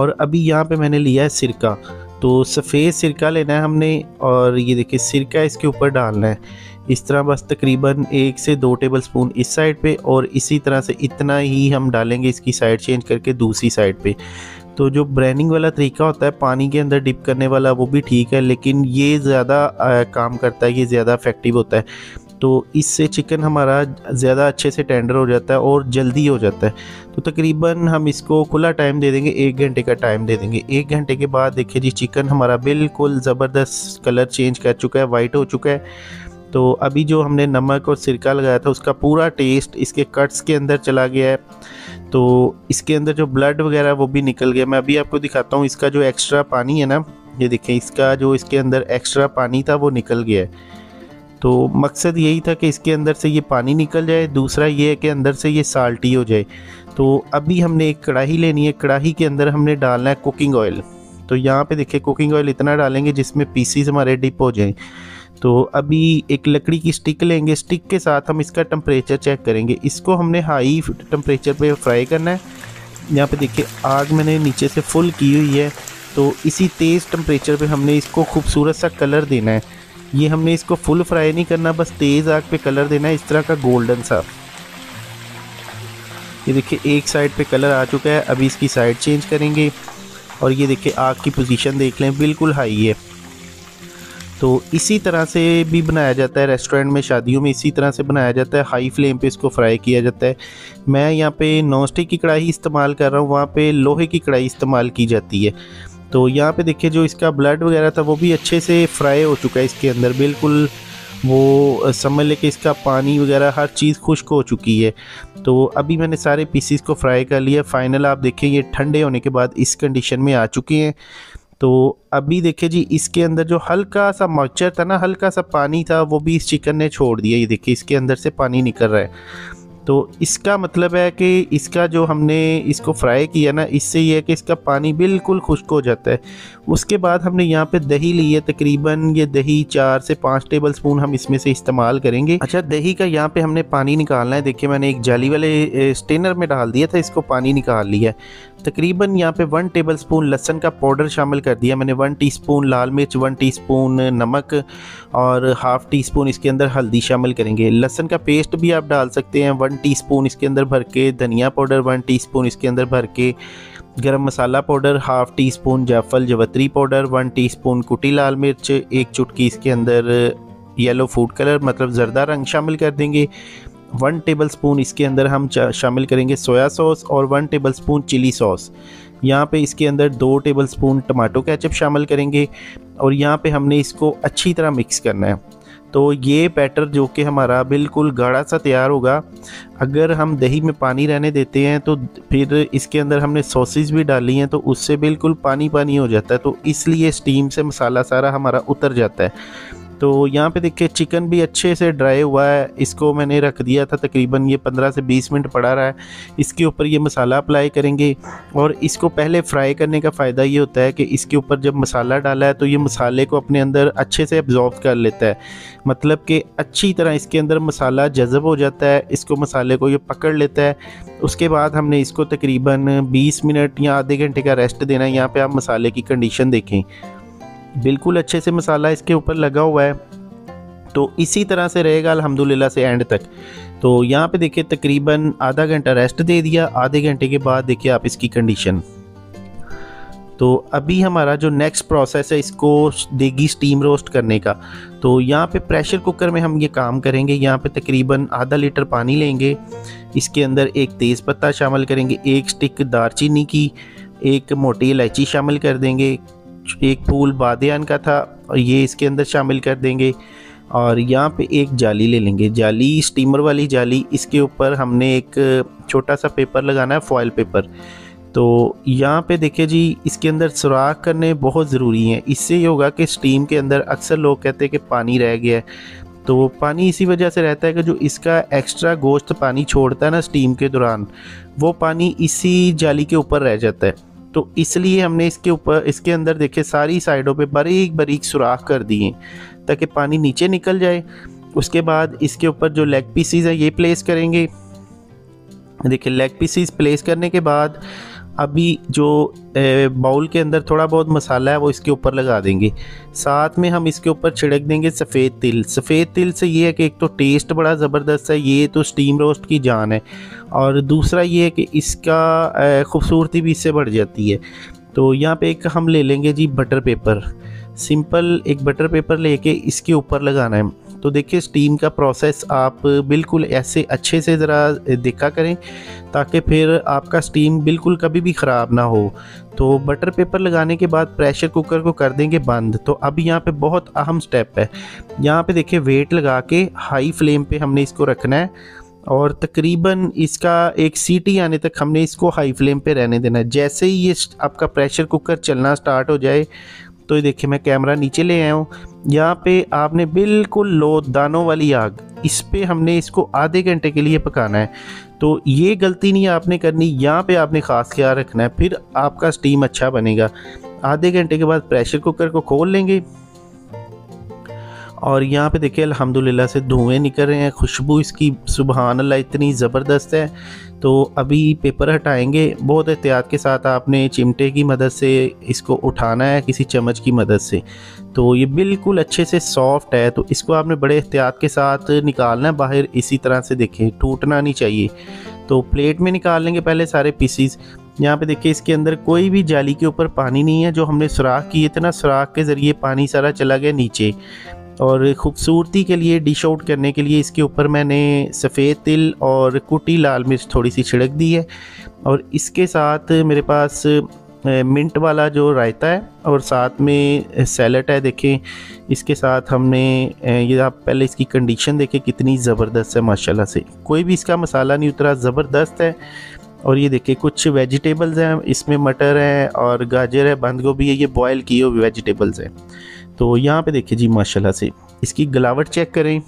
और अभी यहाँ पे मैंने लिया है सिरका तो सफ़ेद सिरका लेना है हमने और ये देखिए सिरका इसके ऊपर डालना है इस तरह बस तकरीबन एक से दो टेबल स्पून इस साइड पे और इसी तरह से इतना ही हम डालेंगे इसकी साइड चेंज करके दूसरी साइड पे तो जो ब्रैनिंग वाला तरीका होता है पानी के अंदर डिप करने वाला वो भी ठीक है लेकिन ये ज़्यादा काम करता है ये ज़्यादा इफेक्टिव होता है तो इससे चिकन हमारा ज़्यादा अच्छे से टेंडर हो जाता है और जल्दी हो जाता है तो तकरीबन हम इसको खुला टाइम दे देंगे एक घंटे का टाइम दे देंगे एक घंटे के बाद देखिए जी चिकन हमारा बिल्कुल ज़बरदस्त कलर चेंज कर चुका है वाइट हो चुका है तो अभी जो हमने नमक और सिरका लगाया था उसका पूरा टेस्ट इसके कट्स के अंदर चला गया है तो इसके अंदर जो ब्लड वगैरह वो भी निकल गया मैं अभी आपको दिखाता हूँ इसका जो एक्स्ट्रा पानी है ना ये देखें इसका जो इसके अंदर एक्स्ट्रा पानी था वो निकल गया है तो मकसद यही था कि इसके अंदर से ये पानी निकल जाए दूसरा ये है कि अंदर से ये साल्टी हो जाए तो अभी हमने एक कढ़ाई लेनी है कढ़ाई के अंदर हमने डालना है कुकिंग ऑयल तो यहाँ पे देखिए कुकिंग ऑयल इतना डालेंगे जिसमें पीसीस हमारे डिप हो जाएं तो अभी एक लकड़ी की स्टिक लेंगे स्टिक के साथ हम इसका टम्परेचर चेक करेंगे इसको हमने हाई टम्परेचर पे फ्राई करना है यहाँ पे देखिए आग मैंने नीचे से फुल की हुई है तो इसी तेज़ टम्परेचर पे हमने इसको खूबसूरत सा कलर देना है ये हमने इसको फुल फ्राई नहीं करना बस तेज़ आग पे कलर देना है इस तरह का गोल्डन सा ये देखिए एक साइड पे कलर आ चुका है अभी इसकी साइड चेंज करेंगे और ये देखिए आग की पोजीशन देख लें बिल्कुल हाई है तो इसी तरह से भी बनाया जाता है रेस्टोरेंट में शादियों में इसी तरह से बनाया जाता है हाई फ्लेम पे इसको फ्राई किया जाता है मैं यहाँ पे नॉन स्टिक की कढ़ाई इस्तेमाल कर रहा हूँ वहाँ पे लोहे की कढ़ाई इस्तेमाल की जाती है तो यहाँ पे देखिए जो इसका ब्लड वगैरह था वो भी अच्छे से फ्राई हो चुका है इसके अंदर बिल्कुल वो समझ लें कि इसका पानी वगैरह हर चीज़ खुश्क हो चुकी है तो अभी मैंने सारे पीसीस को फ्राई कर लिया फाइनल आप देखें ये ठंडे होने के बाद इस कंडीशन में आ चुके हैं तो अभी देखिए जी इसके अंदर जो हल्का सा मॉइस्चर था ना हल्का सा पानी था वो भी इस चिकन ने छोड़ दिया ये देखिए इसके अंदर से पानी निकल रहा है तो इसका मतलब है कि इसका जो हमने इसको फ्राई किया ना इससे ये है कि इसका पानी बिल्कुल खुश्क हो जाता है उसके बाद हमने यहाँ पे दही ली है तकरीबन ये दही चार से पाँच टेबल स्पून हम इसमें से इस्तेमाल करेंगे अच्छा दही का यहाँ पे हमने पानी निकालना है देखिए मैंने एक जाली वाले स्टेनर में डाल दिया था इसको पानी निकाल लिया तकरीबन यहाँ पे वन टेबल स्पून लहसन का पाउडर शामिल कर दिया मैंने वन टीस्पून लाल मिर्च वन टीस्पून नमक और हाफ़ टी स्पून इसके अंदर हल्दी शामिल करेंगे लहसन का पेस्ट भी आप डाल सकते हैं वन वन टीस्पून इसके अंदर भर के धनिया पाउडर वन टीस्पून इसके अंदर भर के garam masala powder half teaspoon जैफल जवतरी पाउडर वन टी स्पून कुटी लाल मिर्च एक चुटकी इसके अंदर येलो फूड कलर मतलब जरदा रंग शामिल कर देंगे वन टेबल स्पून इसके अंदर हम शामिल करेंगे सोया सॉस और one tablespoon chilli sauce यहाँ पे इसके अंदर दो टेबल स्पून टमाटो केचप शामिल करेंगे और यहाँ पे हमने इसको अच्छी तरह मिक्स करना है तो ये बैटर जो कि हमारा बिल्कुल गाढ़ा सा तैयार होगा अगर हम दही में पानी रहने देते हैं तो फिर इसके अंदर हमने सॉसेज भी डाली हैं तो उससे बिल्कुल पानी पानी हो जाता है तो इसलिए स्टीम से मसाला सारा हमारा उतर जाता है तो यहाँ पे देखिए चिकन भी अच्छे से ड्राई हुआ है इसको मैंने रख दिया था तकरीबन ये 15 से 20 मिनट पड़ा रहा है इसके ऊपर ये मसाला अप्लाई करेंगे और इसको पहले फ्राई करने का फ़ायदा ये होता है कि इसके ऊपर जब मसाला डाला है तो ये मसाले को अपने अंदर अच्छे से एब्जॉर्व कर लेता है मतलब कि अच्छी तरह इसके अंदर मसाला जज़ब हो जाता है इसको मसाले को ये पकड़ लेता है उसके बाद हमने इसको तकरीबन बीस मिनट या आधे घंटे का रेस्ट देना है यहाँ पर आप मसाले की कंडीशन देखें बिल्कुल अच्छे से मसाला इसके ऊपर लगा हुआ है तो इसी तरह से रहेगा अलहमदिल्ला से एंड तक तो यहाँ पे देखिए तकरीबन आधा घंटा रेस्ट दे दिया आधे घंटे के बाद देखिए आप इसकी कंडीशन तो अभी हमारा जो नेक्स्ट प्रोसेस है इसको देगी स्टीम रोस्ट करने का तो यहाँ पे प्रेशर कुकर में हम ये काम करेंगे यहाँ पे तकरीबन आधा लीटर पानी लेंगे इसके अंदर एक तेज़ पत्ता शामिल करेंगे एक स्टिक दारचीनी की एक मोटी इलायची शामिल कर देंगे एक फूल बादन का था और ये इसके अंदर शामिल कर देंगे और यहाँ पे एक जाली ले लेंगे जाली स्टीमर वाली जाली इसके ऊपर हमने एक छोटा सा पेपर लगाना है फॉयल पेपर तो यहाँ पे देखिए जी इसके अंदर सुराख करने बहुत ज़रूरी हैं इससे ये होगा कि स्टीम के अंदर अक्सर लोग कहते हैं कि पानी रह गया है तो पानी इसी वजह से रहता है कि जो इसका एक्स्ट्रा गोश्त पानी छोड़ता है ना स्टीम के दौरान वो पानी इसी जाली के ऊपर रह जाता है तो इसलिए हमने इसके ऊपर इसके अंदर देखे सारी साइडों पे बारीक बारीक सुराख कर दिए ताकि पानी नीचे निकल जाए उसके बाद इसके ऊपर जो लेग पीसीज है ये प्लेस करेंगे देखिए लेग पीसीज प्लेस करने के बाद अभी जो बाउल के अंदर थोड़ा बहुत मसाला है वो इसके ऊपर लगा देंगे साथ में हम इसके ऊपर छिड़क देंगे सफ़ेद तिल सफ़ेद तिल से ये है कि एक तो टेस्ट बड़ा ज़बरदस्त है ये तो स्टीम रोस्ट की जान है और दूसरा ये है कि इसका खूबसूरती भी इससे बढ़ जाती है तो यहाँ पे एक हम ले लेंगे जी बटर पेपर सिंपल एक बटर पेपर लेके इसके ऊपर लगाना है तो देखिए स्टीम का प्रोसेस आप बिल्कुल ऐसे अच्छे से ज़रा देखा करें ताकि फिर आपका स्टीम बिल्कुल कभी भी ख़राब ना हो तो बटर पेपर लगाने के बाद प्रेशर कुकर को कर देंगे बंद तो अब यहाँ पे बहुत अहम स्टेप है यहाँ पे देखिए वेट लगा के हाई फ्लेम पे हमने इसको रखना है और तकरीबन इसका एक सीटी आने तक हमने इसको हाई फ्लेम पे रहने देना है जैसे ही ये आपका प्रेशर कुकर चलना स्टार्ट हो जाए तो ये देखिए मैं कैमरा नीचे ले आया हूँ यहाँ पे आपने बिल्कुल लो दानों वाली आग इस पर हमने इसको आधे घंटे के लिए पकाना है तो ये गलती नहीं आपने करनी यहाँ पे आपने ख़ास ख्याल रखना है फिर आपका स्टीम अच्छा बनेगा आधे घंटे के बाद प्रेशर कुकर को खोल लेंगे और यहाँ पे देखिए अल्हम्दुलिल्लाह से धुएं निकल रहे हैं खुशबू इसकी सुबहान अल्लाह इतनी ज़बरदस्त है तो अभी पेपर हटाएंगे बहुत एहतियात के साथ आपने चिमटे की मदद से इसको उठाना है किसी चम्मच की मदद से तो ये बिल्कुल अच्छे से सॉफ्ट है तो इसको आपने बड़े एहतियात के साथ निकालना है बाहर इसी तरह से देखें टूटना नहीं चाहिए तो प्लेट में निकाल लेंगे पहले सारे पीसीस यहाँ पे देखिए इसके अंदर कोई भी जाली के ऊपर पानी नहीं है जो हमने सुराख किए थे ना सुराख के ज़रिए पानी सारा चला गया नीचे और ख़ूबसूरती के लिए डिश आउट करने के लिए इसके ऊपर मैंने सफ़ेद तिल और कुटी लाल मिर्च थोड़ी सी छिड़क दी है और इसके साथ मेरे पास मिंट वाला जो रायता है और साथ में सैलड है देखें इसके साथ हमने ये आप पहले इसकी कंडीशन देखें कितनी ज़बरदस्त है माशाल्लाह से कोई भी इसका मसाला नहीं उतरा ज़बरदस्त है और ये देखिए कुछ वेजिटेबल्स हैं इसमें मटर है और गाजर है बंद गोभी है ये बॉयल किए हुए वेजिटेबल्स हैं तो यहाँ पे देखिए जी माशाल्लाह से इसकी गलावट चेक करें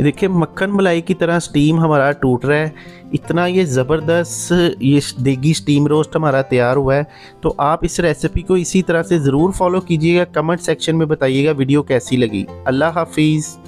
देखिए मक्खन मलाई की तरह स्टीम हमारा टूट रहा है इतना ये ज़बरदस्त ये देगी स्टीम रोस्ट हमारा तैयार हुआ है तो आप इस रेसिपी को इसी तरह से ज़रूर फॉलो कीजिएगा कमेंट सेक्शन में बताइएगा वीडियो कैसी लगी अल्लाह हाफिज़